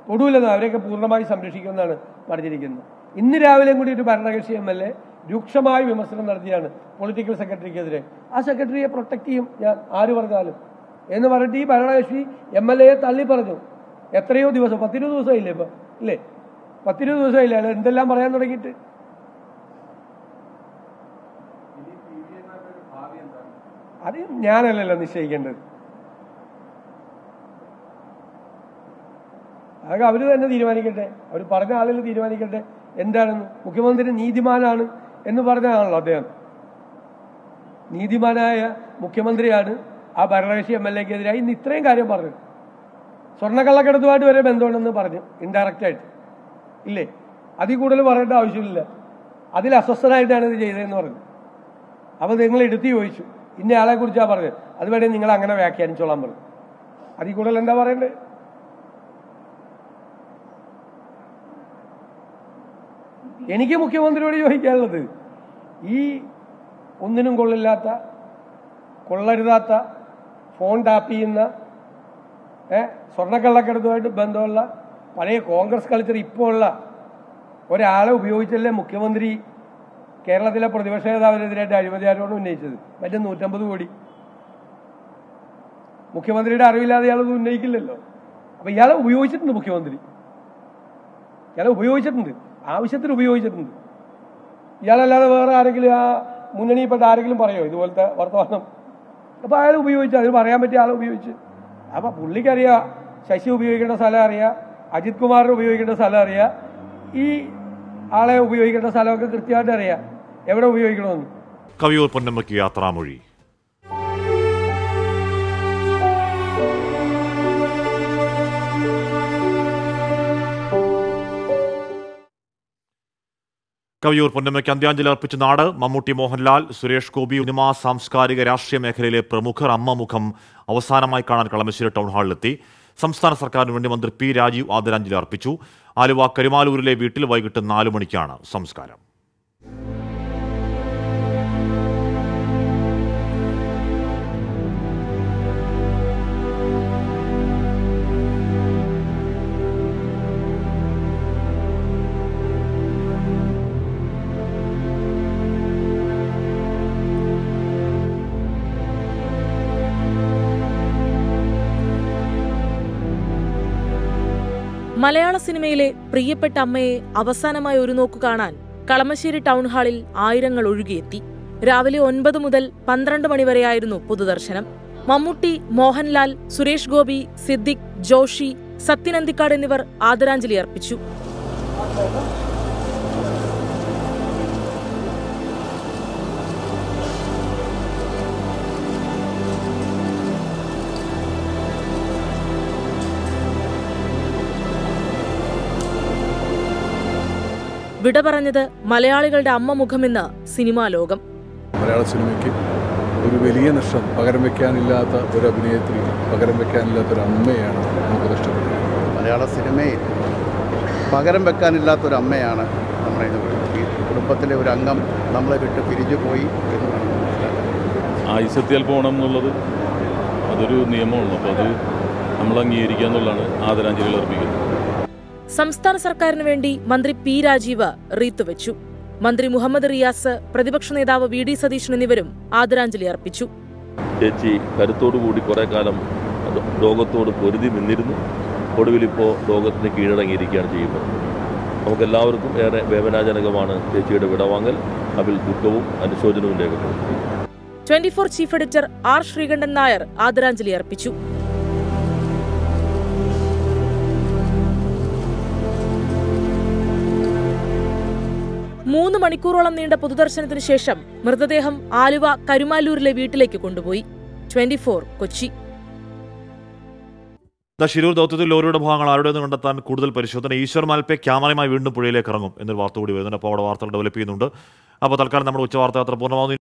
Speaker 9: തൊടുവില്ലെന്ന് അവരെയൊക്കെ പൂർണ്ണമായി സംരക്ഷിക്കുമെന്നാണ് പറഞ്ഞിരിക്കുന്നത് ഇന്ന് രാവിലെ കൂടി ഒരു ഭരണകക്ഷി എം എൽ എ രൂക്ഷമായ വിമർശനം നടത്തിയാണ് പൊളിറ്റിക്കൽ സെക്രട്ടറിക്കെതിരെ ആ സെക്രട്ടറിയെ പ്രൊട്ടക്ട് ചെയ്യും ഞാൻ ആര് പറഞ്ഞാലും എന്ന് പറഞ്ഞിട്ട് ഈ ഭരണകക്ഷി എം എൽ എയെ തള്ളി പറഞ്ഞു എത്രയോ ദിവസം പത്തിരുപത് ദിവസമായില്ലേ ഇപ്പം ഇല്ലേ പത്തിരുപത് ദിവസമായില്ലേ എന്തെല്ലാം പറയാൻ തുടങ്ങിയിട്ട് അത് ഞാനല്ലല്ലോ നിശ്ചയിക്കേണ്ടത് അതൊക്കെ അവർ തന്നെ തീരുമാനിക്കട്ടെ അവർ പറഞ്ഞ ആളുകൾ തീരുമാനിക്കട്ടെ എന്താണെന്ന് മുഖ്യമന്ത്രി നീതിമാനാണ് എന്ന് പറഞ്ഞതാണല്ലോ അദ്ദേഹം നീതിമാനായ മുഖ്യമന്ത്രിയാണ് ആ ഭരണകക്ഷി എം എൽ എക്കെതിരായി ഇന്ന് ഇത്രയും കാര്യം പറഞ്ഞു സ്വർണ്ണക്കള്ളക്കടത്തുമായിട്ട് വരെ ബന്ധമുണ്ടെന്ന് പറഞ്ഞു ഇൻഡയറക്റ്റായിട്ട് ഇല്ലേ അതിൽ കൂടുതൽ പറയേണ്ട ആവശ്യമില്ല അതിൽ അസ്വസ്ഥനായിട്ടാണ് ഇത് ചെയ്തതെന്ന് പറഞ്ഞു അപ്പോൾ നിങ്ങൾ എടുത്തു ചോദിച്ചു ആളെ കുറിച്ചാണ് പറഞ്ഞത് അതുവരെ നിങ്ങൾ അങ്ങനെ വ്യാഖ്യാനിച്ചോളാൻ പറഞ്ഞു അതിൽ കൂടുതൽ എന്താ പറയണ്ടേ എനിക്ക് മുഖ്യമന്ത്രിയോട് ചോദിക്കാനുള്ളത് ഈ ഒന്നിനും കൊള്ളില്ലാത്ത കൊള്ളരുതാത്ത ഫോൺ ടാപ്പ് ചെയ്യുന്ന സ്വർണ്ണക്കള്ളക്കടത്തുമായിട്ട് ബന്ധമുള്ള പഴയ കോൺഗ്രസ് കൾച്ചർ ഇപ്പോൾ ഉള്ള ഒരാളെ ഉപയോഗിച്ചല്ലേ മുഖ്യമന്ത്രി കേരളത്തിലെ പ്രതിപക്ഷ നേതാവിനെതിരായിട്ട് അഴിമതി ആരോപണം ഉന്നയിച്ചത് മറ്റേ നൂറ്റമ്പത് കോടി മുഖ്യമന്ത്രിയുടെ അറിവില്ലാതെ ഇയാളൊന്നും ഉന്നയിക്കില്ലല്ലോ അപ്പൊ ഇയാളെ ഉപയോഗിച്ചിട്ടുണ്ട് മുഖ്യമന്ത്രി ഇയാളെ ഉപയോഗിച്ചിട്ടുണ്ട് ആവശ്യത്തിന് ഉപയോഗിച്ചിട്ടുണ്ട് ഇയാളല്ലാതെ വേറെ ആരെങ്കിലും ആ മുന്നണിയിൽപ്പെട്ട ആരെങ്കിലും പറയോ ഇതുപോലത്തെ വർത്തമാനം അപ്പൊ അയാൾ ഉപയോഗിച്ചു അതിന് പറയാൻ പറ്റിയ ആളെ ഉപയോഗിച്ച് അപ്പൊ പുള്ളിക്കറിയാം ശശി ഉപയോഗിക്കേണ്ട സ്ഥലം അറിയാം അജിത് കുമാറിന് ഉപയോഗിക്കേണ്ട സ്ഥലം അറിയാം ഈ ആളെ ഉപയോഗിക്കേണ്ട സ്ഥലമൊക്കെ കൃത്യമായിട്ട് അറിയാം എവിടെ ഉപയോഗിക്കണമെന്ന്
Speaker 1: കവിയൂർ പൊന്നമ്മയ്ക്ക് യാത്രാമൊഴി കവിയൂർ പൊന്നമ്മയ്ക്ക് അന്ത്യാഞ്ജലി അർപ്പിച്ച നാട് മമ്മൂട്ടി മോഹൻലാൽ സുരേഷ് ഗോപി സിനിമാ സാംസ്കാരിക രാഷ്ട്രീയ മേഖലയിലെ പ്രമുഖർ അമ്മമുഖം അവസാനമായി കാണാൻ കളമശ്ശേരി ടൗൺ ഹാളിലെത്തി സംസ്ഥാന സർക്കാരിന് വേണ്ടി മന്ത്രി പി രാജീവ് ആദരാഞ്ജലി അർപ്പിച്ചു ആലുവ കരുമാലൂരിലെ വീട്ടിൽ വൈകിട്ട് നാലു മണിക്കാണ് സംസ്കാരം
Speaker 10: മലയാള സിനിമയിലെ പ്രിയപ്പെട്ട അമ്മയെ അവസാനമായി ഒരു നോക്ക് കാണാൻ കളമശ്ശേരി ടൗൺ ഹാളിൽ ആയിരങ്ങൾ ഒഴുകിയെത്തി രാവിലെ ഒൻപത് മുതൽ പന്ത്രണ്ട് മണിവരെയായിരുന്നു പൊതുദർശനം മമ്മൂട്ടി മോഹൻലാൽ സുരേഷ് ഗോപി സിദ്ദിഖ് ജോഷി സത്യനന്ദിക്കാട് എന്നിവർ ആദരാഞ്ജലി അർപ്പിച്ചു വിട പറഞ്ഞത് മലയാളികളുടെ അമ്മ മുഖമെന്ന് സിനിമാ ലോകം
Speaker 7: മലയാള സിനിമയ്ക്ക് ഒരു വലിയ നഷ്ടം പകരം വെക്കാനില്ലാത്ത ഒരു അഭിനയത്തിൽ പകരം വെക്കാനില്ലാത്ത ഒരു അമ്മയാണ് നമുക്ക് നഷ്ടപ്പെട്ടത് മലയാള സിനിമയിൽ പകരം വെക്കാനില്ലാത്ത ഒരു അമ്മയാണ് നമ്മുടെ ഈ കുടുംബത്തിലെ ഒരു അംഗം നമ്മളെ വിട്ട് പിരിഞ്ഞു പോയി എന്നാണ്
Speaker 5: ആയുസത്തിയാൽ പോകണം എന്നുള്ളത് അതൊരു
Speaker 2: നിയമമാണ് അപ്പോൾ അത് നമ്മൾ അംഗീകരിക്കുക എന്നുള്ളതാണ് ആദരാഞ്ജലികൾ അർപ്പിക്കുന്നത്
Speaker 10: സംസ്ഥാന സർക്കാരിന് വേണ്ടി മന്ത്രി പി രാജീവ് വെച്ചു മന്ത്രി മുഹമ്മദ് റിയാസ് പ്രതിപക്ഷ നേതാവ് വി ഡി സതീശൻ എന്നിവരും ആദരാഞ്ജലി അർപ്പിച്ചു
Speaker 2: ചേച്ചി കൂടി കുറെ കാലം ലോകത്തോട് പൊരുതി നിന്നിരുന്നു ഒടുവിൽ ഇപ്പോൾ ലോകത്തിന് കീഴടങ്ങിയിരിക്കുകയാണ് ചെയ്യുന്നത് നമുക്കെല്ലാവർക്കും ഏറെ വേദനാജനകമാണ് ചേച്ചിയുടെ വിടവാങ്ങൽ അതിൽ ദുഃഖവും അനുശോചനവും രേഖപ്പെടുത്തി
Speaker 10: twenty four chief editor R Sreekandan Nair ആദരാഞ്ജലി അർപ്പിച്ചു മൂന്ന് മണിക്കൂറോളം നീണ്ട പൊതുദർശനത്തിന് ശേഷം മൃതദേഹം ആലുവ കരുമാലൂരിലെ വീട്ടിലേക്ക് കൊണ്ടുപോയി ട്വന്റി കൊച്ചി
Speaker 1: ശിരൂർ ദൗത്യത്തിൽ ലോറിയുടെ ഭാഗങ്ങൾ നിന്ന് കണ്ടെത്താൻ കൂടുതൽ പരിശോധന ഈശ്വർ മാൽപ്പെ ക്യാമറയുമായി വീണ്ടും പുഴയിലേക്ക് ഇറങ്ങും എന്നൊരു വാർത്ത കൂടി വരുന്നുണ്ട് അപ്പോൾ അവിടെ വാർത്തകൾ ഡെവലപ്പ് ചെയ്യുന്നുണ്ട് അപ്പോൾ തൽക്കാലം നമ്മുടെ ഉച്ച
Speaker 10: വാർത്ത യാത്ര പൂർണ്ണമാകുന്നു